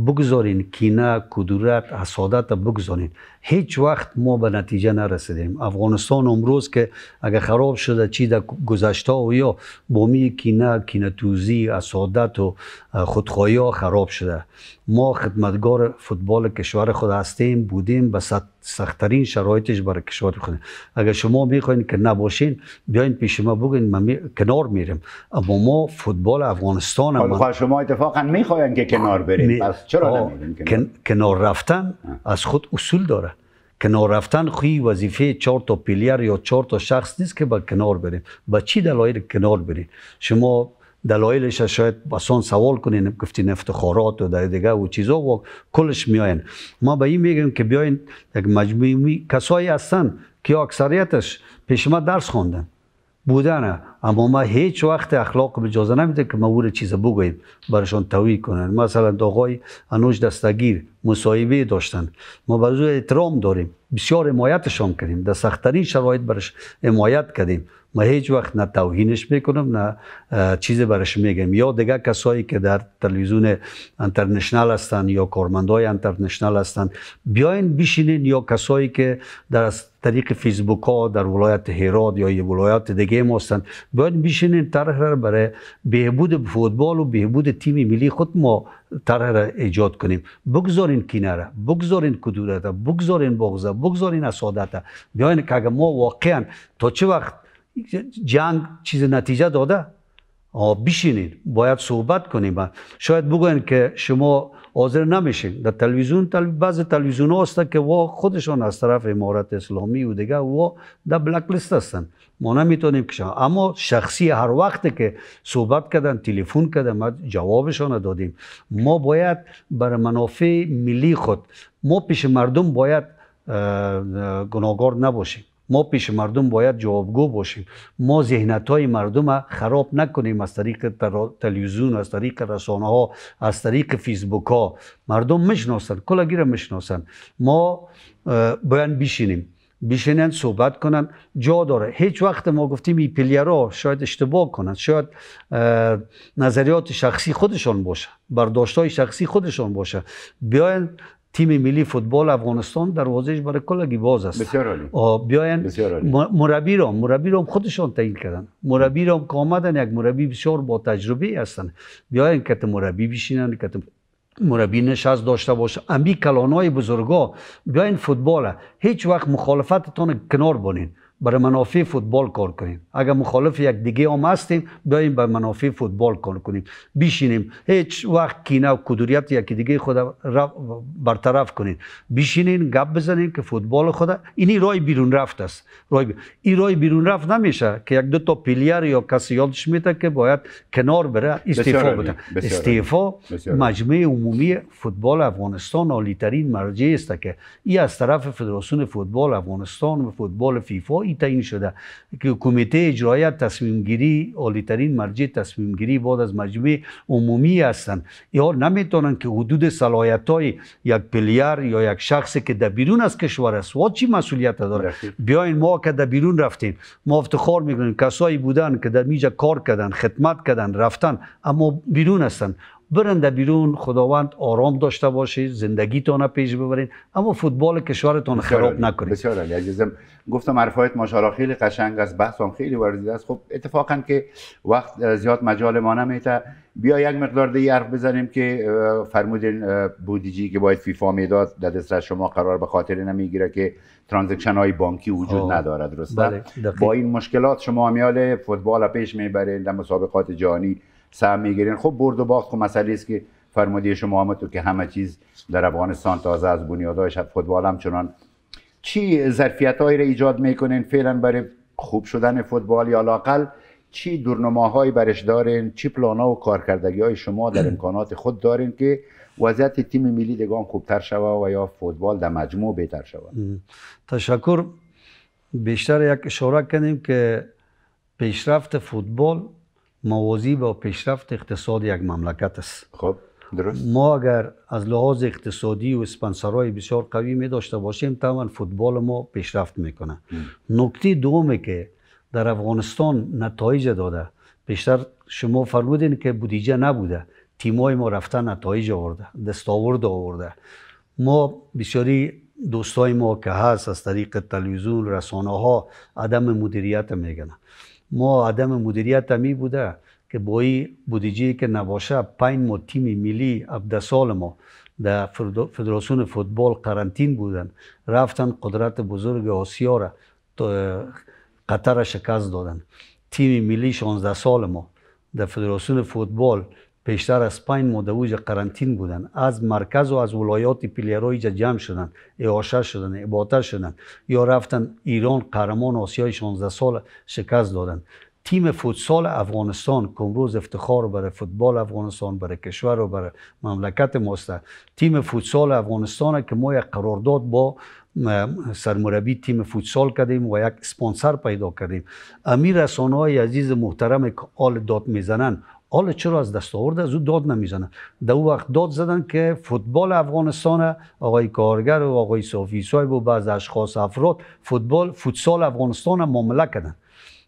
Speaker 2: بگذارین کینه کدورت حسادت بگذارین هیچ وقت ما به نتیجه نرسیدیم افغانستان امروز که اگر خراب شده چی در گذشته و یا بامی کینه کینه توزی اسادت و خودخواهی ها خراب شده ما خدمتگار فوتبال کشور خود هستیم بودیم به سختترین شرایطش برای کشور خود اگر شما میخواین که نباشین بیاین پیش ما بگین من کنار میریم اما ما فوتبال افغانستان هم خب
Speaker 1: شما اتفاقا میخواین که کنار بریم چرا کنار؟,
Speaker 2: کنار رفتن از خود اصول داره کنار رفتن خوی وظیفه چهار تا پیلر یا چهار تا شخص نیست که به کنار بریم با چی دلایل کنار بریم شما دلایلش شاید آسان سوال کنین گفتین افتخارات و در دیگه و چیزا و کلش میاین ما به این میگیم که بیاین یک مجموعی کسایی هستن که اکثریتش پیش ما درس خواندن بودن اما ما هیچ وقت اخلاق اجازه نمیده که ما اون چیز بگوییم برایشان تویی کنن مثلا آقای انوش دستگیر مصاحبه داشتن ما به احترام داریم بسیار حمایتشان کردیم در سختترین شرایط برش حمایت کردیم ما هیچ وقت نه توهینش میکنم نه چیزی برش میگم یا دیگه کسایی که در تلویزیون انترنشنال هستن یا کارمندای انترنشنال هستن بیاین بشینین یا کسایی که در از طریق فیسبوک ها در ولایت هرات یا یه ولایت دیگه ما هستن بیاین بشینین طرح را برای بهبود فوتبال و بهبود تیم ملی خود ما طرح را ایجاد کنیم بگذارین کیناره بگذارین کدورت بگذارین بغزه بگذارین اسادتا بیاین که ما واقعا تا چه وقت جنگ چیز نتیجه داده بشینید باید صحبت کنیم شاید بگوین که شما حاضر نمیشین در تلویزیون بعض تلویزیون هست که وا خودشان از طرف امارت اسلامی و دیگه وا در بلک لیست هستن ما نمیتونیم که شما اما شخصی هر وقت که صحبت کردن تلفن کردن ما جوابشان دادیم ما باید بر منافع ملی خود ما پیش مردم باید گناهگار نباشیم ما پیش مردم باید جوابگو باشیم ما ذهنت های مردم خراب نکنیم از طریق تلویزیون از طریق رسانه ها از طریق فیسبوک ها مردم میشناسن کلاگی را میشناسن ما باید بشینیم بشینن صحبت کنن جا داره هیچ وقت ما گفتیم این پلیرا شاید اشتباه کنند. شاید نظریات شخصی خودشان باشه برداشت های شخصی خودشان باشه بیاین تیم ملی فوتبال افغانستان دروازش برای کلگی باز است بسیار بیاین مربی را مربی خودشان تعیین کردن مربی را که آمدن یک مربی بسیار با تجربه هستن بیاین که مربی بشینن که مربی نشست داشته باشه امی کلانای بزرگا بیاین فوتبال هیچ وقت مخالفتتان کنار بانین برای منافع فوتبال کار کنیم اگر مخالف یک دیگه هم هستیم بیاییم به منافع فوتبال کار کنیم بشینیم هیچ وقت کینه و کدوریت یکی دیگه خود برطرف کنیم بشینین گپ بزنین که فوتبال خود اینی رای بیرون رفت است رای بیرون. این رای بیرون رفت نمیشه که یک دو تا پیلیار یا کسی یادش میده که باید کنار بره استعفا بده استعفا مجمع عمومی فوتبال افغانستان عالی ترین مرجع است که این از طرف فدراسیون فوتبال افغانستان و فوتبال فیفا تین تعیین شده که کمیته اجرایی تصمیم گیری ترین مرجع تصمیم گیری بعد از مجموعه عمومی هستند یا نمیتونن که حدود صلاحیت های یک پلیار یا یک شخصی که در بیرون از کشور است و چی مسئولیت داره بیاین ما که در بیرون رفتیم ما افتخار میکنیم کسایی بودن که در میجا کار کردن خدمت کردن رفتن اما بیرون هستند. برند بیرون خداوند آرام داشته باشید تانه پیش ببرین. اما فوتبال کشورتان خراب
Speaker 1: نکنید بسیار علی عزیزم گفتم حرفایت ماشاءالله خیلی قشنگ است بحثم خیلی وردید است خب اتفاقا که وقت زیاد مجال ما نمیته بیا یک مقدار دیگه حرف بزنیم که فرمودین بودیجی که باید فیفا میداد در دست شما قرار به خاطر نمیگیره که ترانزکشن های بانکی وجود آه. نداره درسته بله، با این مشکلات شما میاله فوتبال پیش میبرین در مسابقات جهانی سهم میگیرین خب برد و باخت خب مسئله است که فرمودی شما هم تو که همه چیز در افغانستان تازه از بنیادهایش فوتبال هم چنان چی هایی را ایجاد میکنین فعلا برای خوب شدن فوتبال یا لاقل چی دورنماهایی برش دارین چی پلانا و کارکردگی های شما در امکانات خود دارین که وضعیت تیم ملی دگان خوبتر شوه و یا فوتبال در مجموع بهتر شوه
Speaker 2: تشکر بیشتر یک اشاره کنیم که پیشرفت فوتبال موازی با پیشرفت اقتصاد یک مملکت است خب درست ما اگر از لحاظ اقتصادی و اسپانسرای بسیار قوی می داشته باشیم طبعا فوتبال ما پیشرفت میکنه نکته دومی که در افغانستان نتایج داده بیشتر شما فرمودین که بودیجه نبوده تیمای ما رفتن نتایج آورده دستاورد آورده ما بسیاری دوستای ما که هست از طریق تلویزیون رسانه ها عدم مدیریت میگن ما عدم مدیریت همی بوده که با این بودجه که نباشه پنج ما تیم ملی 17 سال ما در فدراسیون فوتبال قرنطین بودن رفتن قدرت بزرگ آسیا را قطر شکست دادن تیم ملی 16 سال ما در فدراسیون فوتبال پیشتر از پاین ماه در قرنطین بودن از مرکز و از ولایات پلیرها جمع شدن اعاشه شدن اباته شدن یا رفتن ایران قهرمان آسیای 16 سال شکست دادن تیم فوتسال افغانستان که امروز افتخار برای فوتبال افغانستان برای کشور و برای مملکت ماست تیم فوتسال افغانستان که ما یک قرارداد با سرمربی تیم فوتسال کردیم و یک سپانسر پیدا کردیم امیر رسانه های عزیز محترم که آل داد میزنن حالا چرا از دست آورده از او داد نمیزنه در وقت داد زدن که فوتبال افغانستان آقای کارگر و آقای صافی صاحب و بعض اشخاص افراد فوتبال فوتسال افغانستان معامله کردن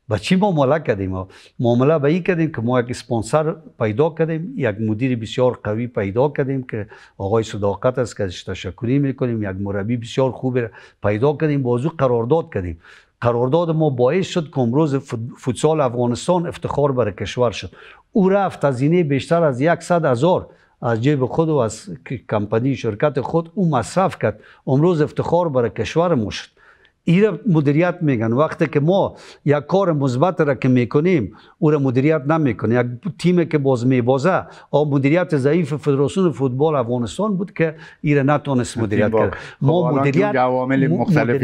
Speaker 2: با چی معامله کردیم معامله به این کردیم که ما یک اسپانسر پیدا کردیم یک مدیر بسیار قوی پیدا کردیم که آقای صداقت است که ازش تشکری میکنیم یک مربی بسیار خوب پیدا کردیم بازو قرارداد کردیم قرارداد ما باعث شد که امروز فوتسال افغانستان افتخار بر کشور شد او رفت اینه بیشتر از صد هزار از جیب خود و از کمپانی شرکت خود او مصرف کرد امروز افتخار برای کشور ما شد این مدیریت میگن وقتی که ما یک کار مثبت را که میکنیم او را مدیریت نمیکنه یک تیم که باز میبازه او مدیریت ضعیف فدراسیون فوتبال افغانستان بود که را نتونست مدیریت کرد ما مدیریت مختلف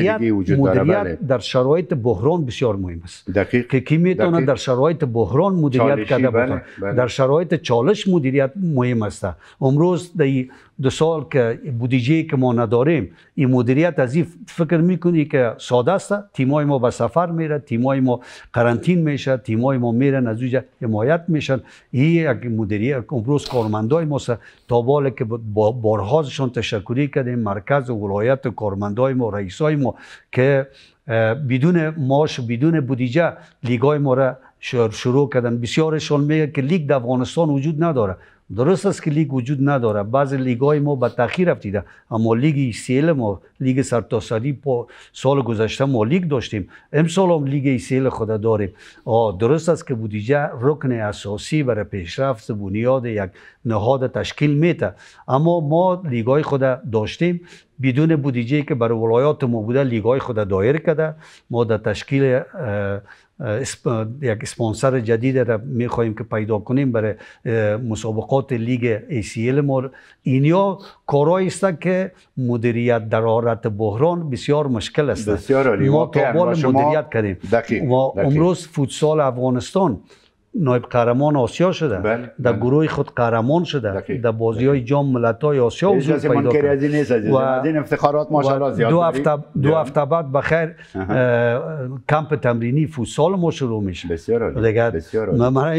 Speaker 2: داره در شرایط بحران بسیار مهم است دقیق که کی میتونه در شرایط بحران مدیریت کرده باشه در شرایط چالش مدیریت مهم است امروز در دو سال که بودیجه که ما نداریم این مدیریت از این فکر میکنی که ساده است تیمای ما به سفر میره تیمای ما قرنطین میشه تیمای ما میرن از اونجا حمایت میشن این یک مدیریت امروز کارمندای ما تا بالا که با بارهازشان تشکری کردیم مرکز و ولایت و کارمندای ما رئیسای ما که بدون ماش بدون بودیجه لیگای ما را شروع کردن بسیارشان میگه که لیگ در افغانستان وجود نداره درست است که لیگ وجود نداره بعض لیگ ما به تاخیر افتیده اما لیگ ایسیل ما لیگ سرتاسری پا سال گذشته ما لیگ داشتیم امسال هم لیگ ایسیل خود داریم درست است که بودیجه رکن اساسی برای پیشرفت بنیاد یک نهاد تشکیل میته. اما ما لیگ های خود داشتیم بدون بودیجه که برای ولایات ما بوده لیگ های خود دایر کرده ما در تشکیل یک اسپانسر جدید را خواهیم که پیدا کنیم برای مسابقات لیگ ACL ما اینیا کارایی است که مدیریت در حالت بحران بسیار مشکل است بسیار ما تا مدیریت کردیم و امروز فوتسال افغانستان نایب قهرمان آسیا شده بله، در بله. گروه خود قهرمان شده در بازی های جام ملت های آسیا پیدا این افتخارات دو هفته دو هفته بعد بخیر کمپ تمرینی فوتسال ما شروع میشه بسیار عالی ما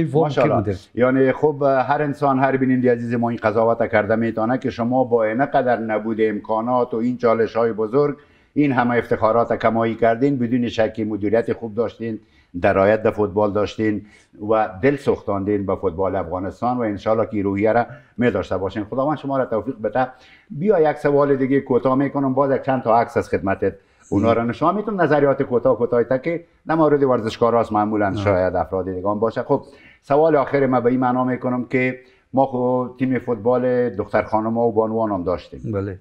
Speaker 1: یعنی خوب هر انسان هر بیننده عزیز ما این قضاوت کرده میتونه که شما با قدر نبود امکانات و این چالش های بزرگ این همه افتخارات کمایی کردین بدون شک مدیریت خوب داشتین درایت در فوتبال داشتین و دل سختاندین به فوتبال افغانستان و انشالله که روحیه را می داشته باشین من شما را توفیق بده بیا یک سوال دیگه کوتاه میکنم باز یک چند تا عکس از خدمتت اونا را نشان میتون نظریات کوتاه کتای تا که نه ورزشکار هاست معمولا شاید افراد دیگه باشه خب سوال آخر ما به این معنا کنم که ما خب تیم فوتبال دختر خانم و بانوان هم داشتیم بله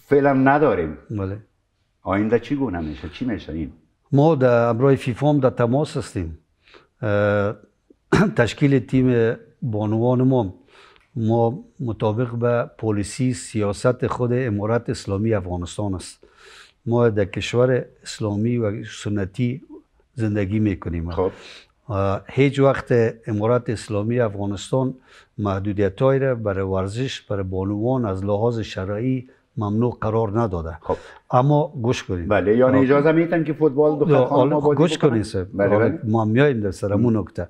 Speaker 1: فعلا نداریم بله آینده چی میشه چی میشه
Speaker 2: ما در امرای فیفا هم در تماس هستیم تشکیل تیم بانوان ما ما مطابق به پالیسی سیاست خود امارت اسلامی افغانستان است ما در کشور اسلامی و سنتی زندگی میکنیم خب. هیچ وقت امارت اسلامی افغانستان محدودیت را برای ورزش برای بانوان از لحاظ شرعی ممنوع قرار نداده خب. اما گوش کنید بله یعنی خب. اجازه
Speaker 1: میتن که فوتبال دو خانم آره، بازی گوش
Speaker 2: کنید بله, آره، بله. ما میایم در سرمون نکته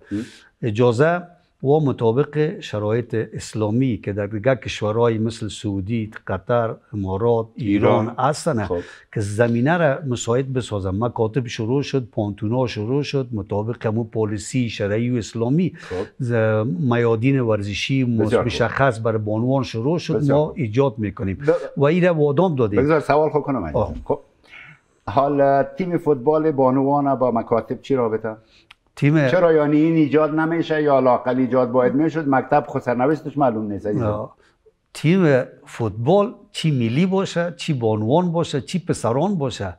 Speaker 2: اجازه و مطابق شرایط اسلامی که در دیگر کشورهای مثل سعودی، قطر، امارات، ایران, هستند خب. که زمینه را مساعد بسازن مکاتب شروع شد، پانتونا شروع شد مطابق همون پالیسی شرعی و اسلامی خب. میادین ورزشی خب. مشخص بر بانوان شروع شد ما ایجاد میکنیم و این را وادام دادیم بگذار
Speaker 1: سوال خود کنم حال تیم فوتبال بانوان با مکاتب چی رابطه؟ تیم چرا یعنی این ایجاد نمیشه یا لاقل ایجاد باید میشد مکتب خود سرنوشتش معلوم نیست
Speaker 2: تیم فوتبال چی ملی باشه چی بانوان باشه چی پسران باشه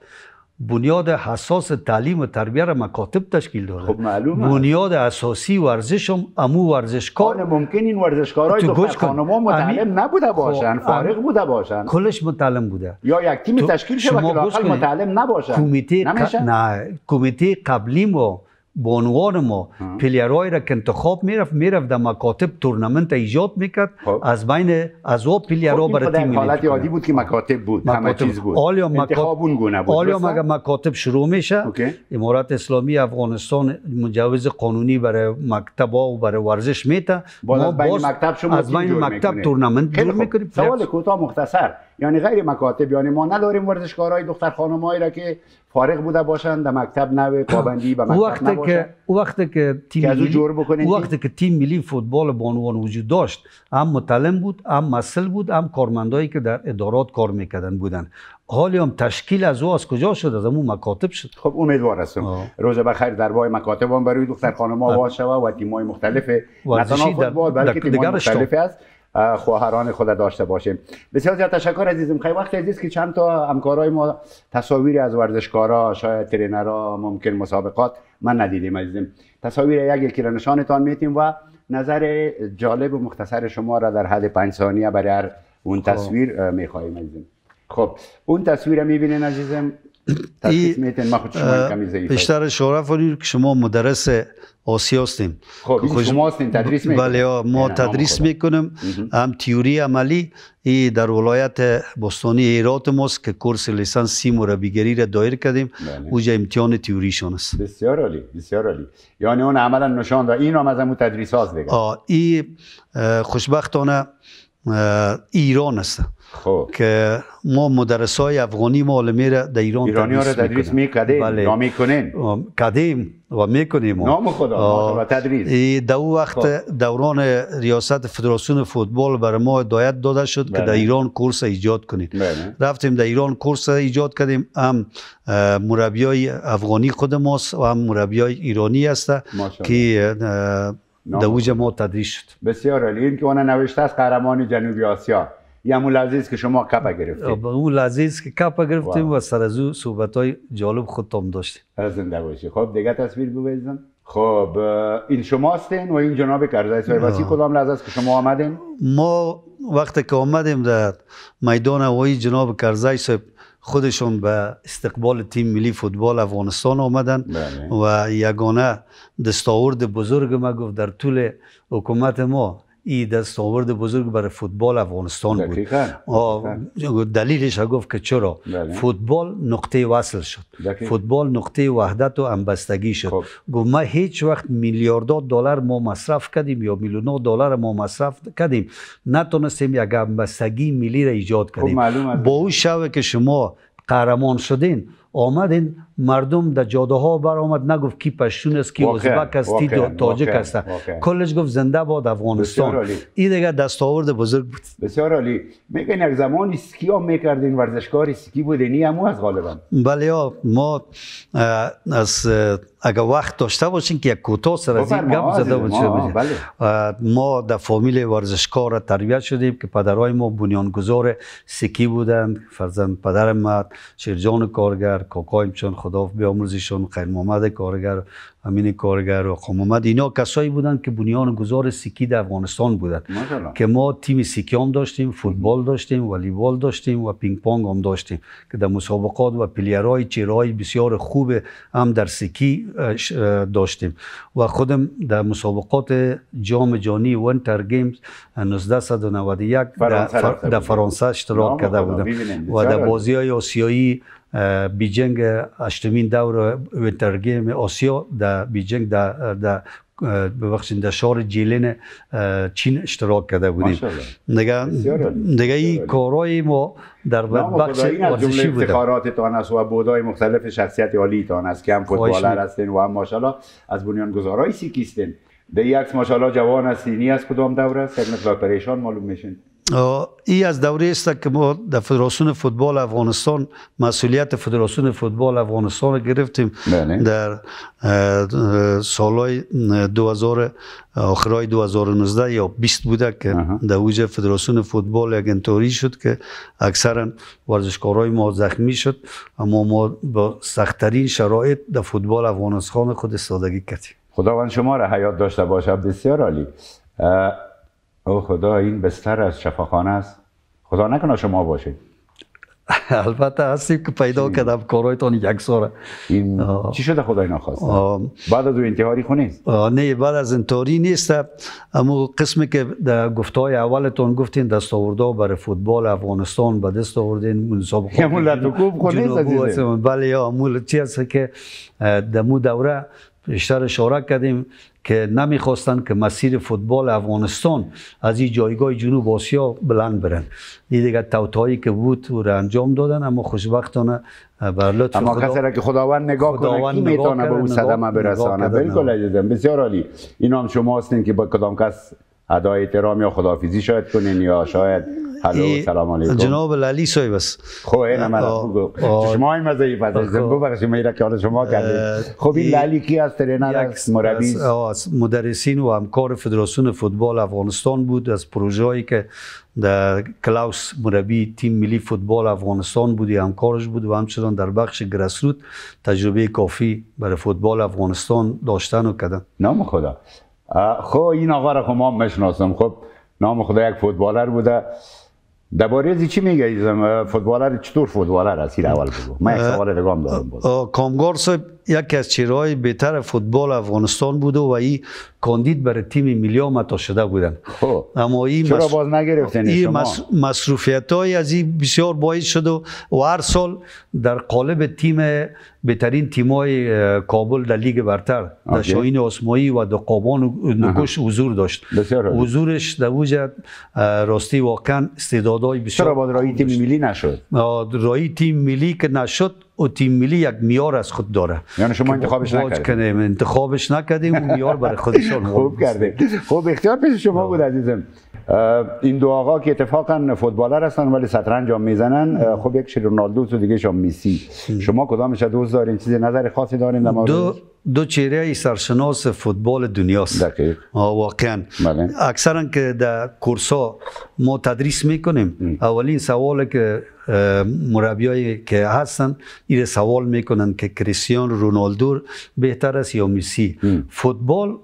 Speaker 2: بنیاد حساس تعلیم و تربیه را مکاتب تشکیل داره خب معلومه بنیاد اساسی ورزش هم امو ورزشکار آره، ممکن این ورزشکارای تو خانم خانم متعلم یعنی نبوده خب، باشن خب فارغ بوده باشن کلش متعلم بوده یا یک تیم تشکیل شده که متعلم
Speaker 1: نباشن کمیته
Speaker 2: نه کمیته قبلی ما بانوان ما پلیرهایی را که انتخاب میرفت میرفت در مکاتب تورنمنت ایجاد میکرد خب. از بین از او پلیرها خب برای تیم حالت عادی
Speaker 1: بود که مکاتب بود مکاتب. همه چیز بود آلیا انتخاب گونه بود آلیا مگه
Speaker 2: مکاتب شروع میشه اوکی. امارات اسلامی افغانستان مجوز قانونی برای مکتب و برای ورزش میته ما باز مکتب از بین مکتب تورنمنت جور میکنیم سوال
Speaker 1: کوتاه مختصر یعنی غیر مکاتب یعنی ما نداریم ورزشکارای دختر خانمایی را که فارغ بوده باشند در مکتب نوی پابندی به مکتب وقتی که
Speaker 2: وقتی که تیم ملی جور وقتی که تیم ملی فوتبال بانوان وجود داشت هم متعلم بود هم مسل بود هم کارمندایی که در ادارات کار میکردن بودن حالی هم تشکیل از او از کجا شد از اون مکاتب شد خب امیدوار هستم روز
Speaker 1: بخیر در وای مکاتب هم برای دختر خانم ها و و و مختلف نه فوتبال بلکه مختلف است خواهران خود داشته باشیم بسیار زیاد تشکر عزیزم خیلی وقت عزیز که چند تا همکارای ما تصاویر از ورزشکارا شاید ترینرا ممکن مسابقات من ندیدیم عزیزم تصاویر یک یکی را نشانتان میتیم و نظر جالب و مختصر شما را در حد پنج ثانیه برای اون خب. تصویر میخواهیم عزیزم خب اون تصویر میبینین عزیزم
Speaker 2: ای بیشتر اشاره فرید که شما مدرس آسیاستیم هستیم خب خوش... شما هستین تدریس میکنید بله ما تدریس میکنیم هم تیوری عملی ای در ولایت بستانی ایرات ماست که کورس لیسانس سی مربیگری را دایر کردیم بله. اوجا امتحان شون است
Speaker 1: بسیار عالی بسیار عالی یعنی اون عملا نشان داد این هم از تدریس هاست دیگه
Speaker 2: ای خوشبختانه ایران است خب. که ما مدرس های افغانی علمی را در ایران ایرانی بله. را تدریس میکنیم بله. نامی میکنین و میکنیم نام خدا و تدریس در وقت خب. دوران ریاست فدراسیون فوتبال بر ما دایت داده شد بله. که در بله. ایران کورس ایجاد کنیم. بله. رفتیم در ایران کورس ایجاد کردیم هم مربیای افغانی خود ماست و هم مربیای ایرانی هست که دوجه ما تدریس شد
Speaker 1: بسیار عالی این که اون نوشته است قهرمان جنوبی آسیا یا اون است که شما کپا گرفتید
Speaker 2: اون لحظه است که کپا گرفتیم و سر از صحبت های جالب تام داشتیم زنده باشی خب
Speaker 1: دیگه تصویر بویزن خب این شما هستین و این جناب کرزای سایباسی کدام لحظه است که شما آمدین
Speaker 2: ما وقتی که آمدیم در میدان هوایی جناب کرزای صاحب خودشون به استقبال تیم ملی فوتبال افغانستان آمدن بله. و یگانه دستاورد بزرگ ما گفت در طول حکومت ما ای دستاورد بزرگ برای فوتبال افغانستان بود دلیلش گفت که چرا فوتبال نقطه وصل شد فوتبال نقطه وحدت و انبستگی شد گفت ما هیچ وقت میلیارد دلار ما مصرف کردیم یا میلیون دلار ما مصرف کردیم نتونستیم یک انبستگی ملی را ایجاد کردیم با اون شوه که شما قهرمان شدین آمدین مردم در جاده ها برآمد نگفت کی پشتون است کی ازبک است کی تاجک است کلش گفت زنده باد افغانستان این دیگه دستاورد بزرگ بود بسیار عالی میگن یک زمان سکی ها میکردین
Speaker 1: ورزشکار سکی بودین همو از غالبا
Speaker 2: بله ما از اگر وقت داشته باشین که یک کوتاه سر از این گپ زده بله. ما در فامیل ورزشکار تربیت شدیم که پدرای ما بنیانگذار سکی بودند فرزند پدرم ما شیرجان کارگر کاکایم چون خدا بیاموزیشون خیر محمد کارگر امین کارگر و محمد خب اینا کسایی بودند که بنیان گذار سیکی در افغانستان بودند که ما تیم سیکی هم داشتیم فوتبال داشتیم والیبال داشتیم و پینگ پانگ هم داشتیم که در مسابقات و پلیرای چیرهای بسیار خوب هم در سیکی داشتیم و خودم در مسابقات جام جانی ونتر گیمز 1991 در فرانسه اشتراک کرده بودم و در بازی های آسیایی بیجنگ هشتمین دور ونتر گیم آسیا در بیجنگ در در ببخشید در شار جیلین چین اشتراک کرده بودیم دیگه دیگه این کارهای ما در بخش ورزشی بود افتخارات
Speaker 1: تان است و بودای مختلف شخصیت عالی تان است که هم فوتبالر هستین و هم ماشاءالله از بنیان گذارای سیکیستین ده یک ماشاءالله جوان هستین سینی از کدام دوره است یک پریشان معلوم میشین
Speaker 2: ای از دوره است که ما در فدراسیون فوتبال افغانستان مسئولیت فدراسیون فوتبال افغانستان رو گرفتیم در سالهای 2000 آخرای 2019 یا 20 بوده که در اوج فدراسیون فوتبال اگنتوری شد که اکثرا ورزشکارای ما زخمی شد اما ما با سختترین شرایط در فوتبال افغانستان خود استادگی کردیم خداوند شما را حیات داشته باشه بسیار عالی
Speaker 1: او خدا این بستر از شفاخانه است خدا نکنه شما باشید
Speaker 2: البته هستیم که پیدا کردم کارهایتان یک ساره این چی شده خدای نخواست؟ بعد از انتحاری خونی؟ نه بعد از انتحاری نیست اما قسمی که در گفتهای اولتون گفتین دستاوردا برای فوتبال افغانستان به دست آوردین مسابقه همون بله یا امول چی هست که در دوره بیشتر شارک کردیم که نمیخواستن که مسیر فوتبال افغانستان از این جایگاه جنوب آسیا بلند برند این دیگه توتایی که بود او را انجام دادن اما خوشبختانه بر لطف اما خدا... کسی که خداوند نگاه کنه کی میتونه به اون صدمه برسانه بالکل
Speaker 1: عزیزم بسیار عالی این هم شما هستین که با کدام کس ادای احترام یا خدافیزی شاید کنین یا شاید الو سلام علیکم جناب
Speaker 2: لالی سوی بس
Speaker 1: خب این بگو شما این مزایی بده از خب. ببخشید میره که شما کردید خب این لالی کی از ترینر از مربی
Speaker 2: از مدرسین و همکار فدراسیون فوتبال افغانستان بود از پروژه هایی که در کلاوس مربی تیم ملی فوتبال افغانستان بودی همکارش بود و همچنان در بخش گرسروت تجربه کافی برای فوتبال افغانستان داشتن و کردن نام خدا خب این آقا را خب ما مشناسم خب
Speaker 1: نام خدا یک فوتبالر بوده درباره چی میگی فوتبالر چطور
Speaker 2: فوتبالر است اول بگو من یک سوال دارم باز کامگار صاحب یکی از چیرهای بهتر فوتبال افغانستان بوده و این کاندید برای تیم ملی آمتا شده بودن خوب. اما این چرا باز نگرفتن این شما؟ مصروفیت های از این بسیار باعث شد و هر سال در قالب تیم بهترین های کابل در لیگ برتر در شاین آسمایی و در قابان و حضور داشت حضورش در وجه راستی واقعا استعدادهای بسیار چرا باز رایی تیم ملی نشد؟ رایی تیم ملی که نشد و تیم ملی یک میار از خود داره یعنی شما انتخابش نکردیم انتخابش نکردیم و میار برای خودشان خوب کرده،
Speaker 1: خوب اختیار پیش شما بود عزیزم این دو آقا که اتفاقا فوتبالر هستن ولی سطرنج هم میزنن خب یک رونالدو و دیگه شما میسی شما کدامش دوست دارین چیزی نظر خاصی دارین در دو
Speaker 2: دو چهره سرشناس فوتبال دنیاست دقیق واقعا بله. اکثرا که در کورسا ما تدریس میکنیم اولین سوال که مربیایی که هستن این سوال میکنن که کریستیان رونالدو بهتر است یا میسی فوتبال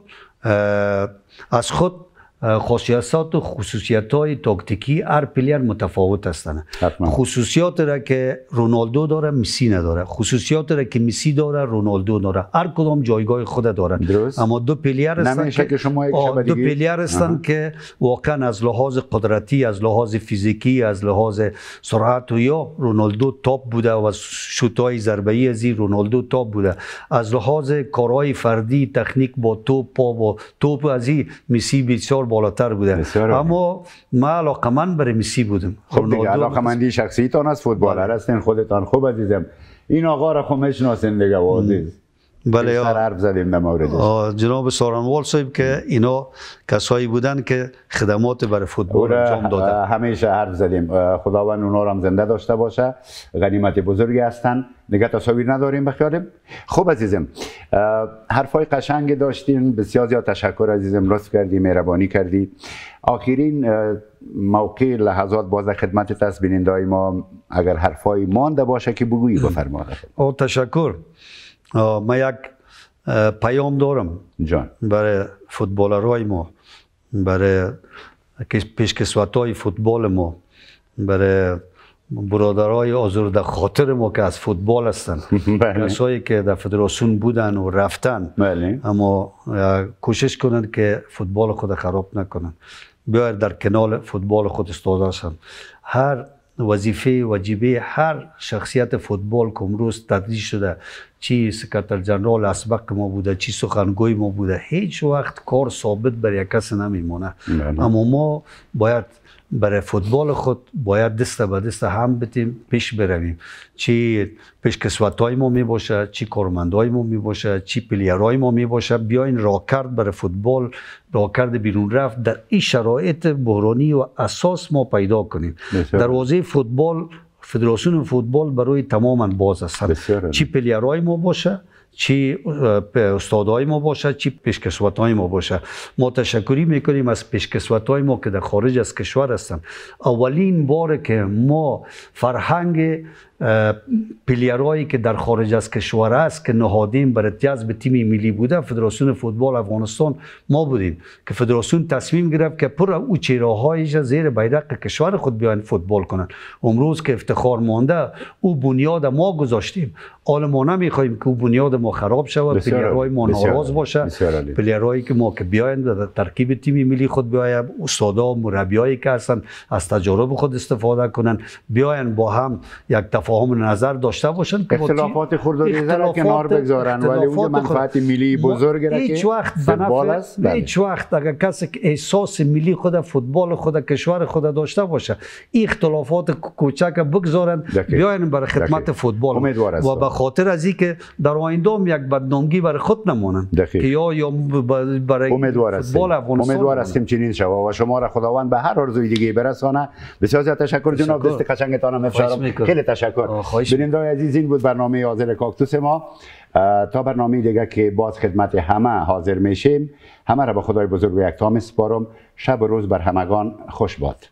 Speaker 2: از خود خاصیت و خصوصیت های تاکتیکی هر پلیر متفاوت هستند خصوصیات را که رونالدو داره میسی نداره خصوصیات را که میسی داره رونالدو داره هر کدام جایگاه خود داره درست. اما دو پلیر هستن که شما یک دو پلیر هستند که واقعا از لحاظ قدرتی از لحاظ فیزیکی از لحاظ سرعت و یا رونالدو تاپ بوده و شوتای ضربه ای از رونالدو تاپ بوده از لحاظ کارهای فردی تکنیک با توپ با توپ از میسی بسیار بالاتر بوده اما ما علاقمند بر مسی بودم خب دیگه شخصی شخصیتان از
Speaker 1: فوتبالر بله. هستین خودتان خوب عزیزم این آقا را خب میشناسین دیگه عزیز بله سر حرف زدیم در
Speaker 2: موردش جناب سارانوال صاحب که اینا کسایی بودن که خدمات برای فوتبال انجام دادن همیشه حرف زدیم خداوند اونا هم زنده داشته باشه
Speaker 1: غنیمت بزرگی هستن نگه تصاویر نداریم بخیاریم خوب عزیزم حرفای قشنگ داشتین بسیار زیاد تشکر عزیزم راست کردی مهربانی کردی آخرین موقع لحظات باز خدمت تست دایما ما اگر حرفای مانده باشه که بگویی بفرمایید
Speaker 2: تشکر من یک پیام دارم جان. برای فوتبالرهای ما برای پیشکسوت های فوتبال ما برای برادرای در خاطر ما که از فوتبال هستن کسایی که در فدراسیون بودن و رفتن اما کوشش کنند که فوتبال خود خراب نکنند بیاید در کنال فوتبال خود استاد هستن هر وظیفه وجیبه هر شخصیت فوتبال که امروز تدریج شده چی سکرتر جنرال اسبق ما بوده چی سخنگوی ما بوده هیچ وقت کار ثابت بر یک کس نمیمونه بله. اما ما باید برای فوتبال خود باید دست به دست هم بتیم پیش برویم چی پیش کسوت های ما می باشه چی کارمند های ما می باشه چی پلیر های ما می باشه بیاین راکرد برای فوتبال راکرد بیرون رفت در این شرایط بحرانی و اساس ما پیدا کنیم در وضعی فوتبال فدراسیون فوتبال برای تماما باز است چی های ما باشه چی به ما باشه چی پیشکسوتای ما باشه ما تشکری میکنیم از پیشکسوتای ما که در خارج از کشور هستن اولین باره که ما فرهنگ پلیرایی که در خارج از کشور است که نهادین اتیاز به تیم ملی بوده فدراسیون فوتبال افغانستان ما بودیم که فدراسیون تصمیم گرفت که پر او چیراهایش زیر بیرق کشور خود بیاین فوتبال کنند امروز که افتخار مانده او بنیاد ما گذاشتیم ما میخواهیم که او بنیاد ما خراب شود پلیرای ما ناراض باشه پلیرایی که ما که بیاین در ترکیب تیم ملی خود بیایم استادا مربیایی که هستن از تجارب خود استفاده کنند بیاین با هم یک تفاهم نظر داشته باشن که اختلافات خردادی را کنار بگذارن ولی اونجا منفعت ملی بزرگ را که هیچ وقت فوتبال بله. هیچ وقت اگر کسی که احساس ملی خود فوتبال خود کشور خود داشته باشه این اختلافات کوچک بگذارن بیاین برای خدمت فوتبال و به خاطر از که در آینده هم یک بدنامگی برای خود نمونن که یا یا برای فوتبال افغانستان امیدوار
Speaker 1: هستیم چنین شوه و شما را خداوند به هر آرزوی دیگه برسانه بسیار تشکر جناب دوست قشنگتان هم خیلی تشکر کار های عزیز این بود برنامه حاضر کاکتوس ما تا برنامه دیگه که باز خدمت همه حاضر میشیم همه را به خدای بزرگ یکتا میسپارم شب و روز بر همگان خوش باد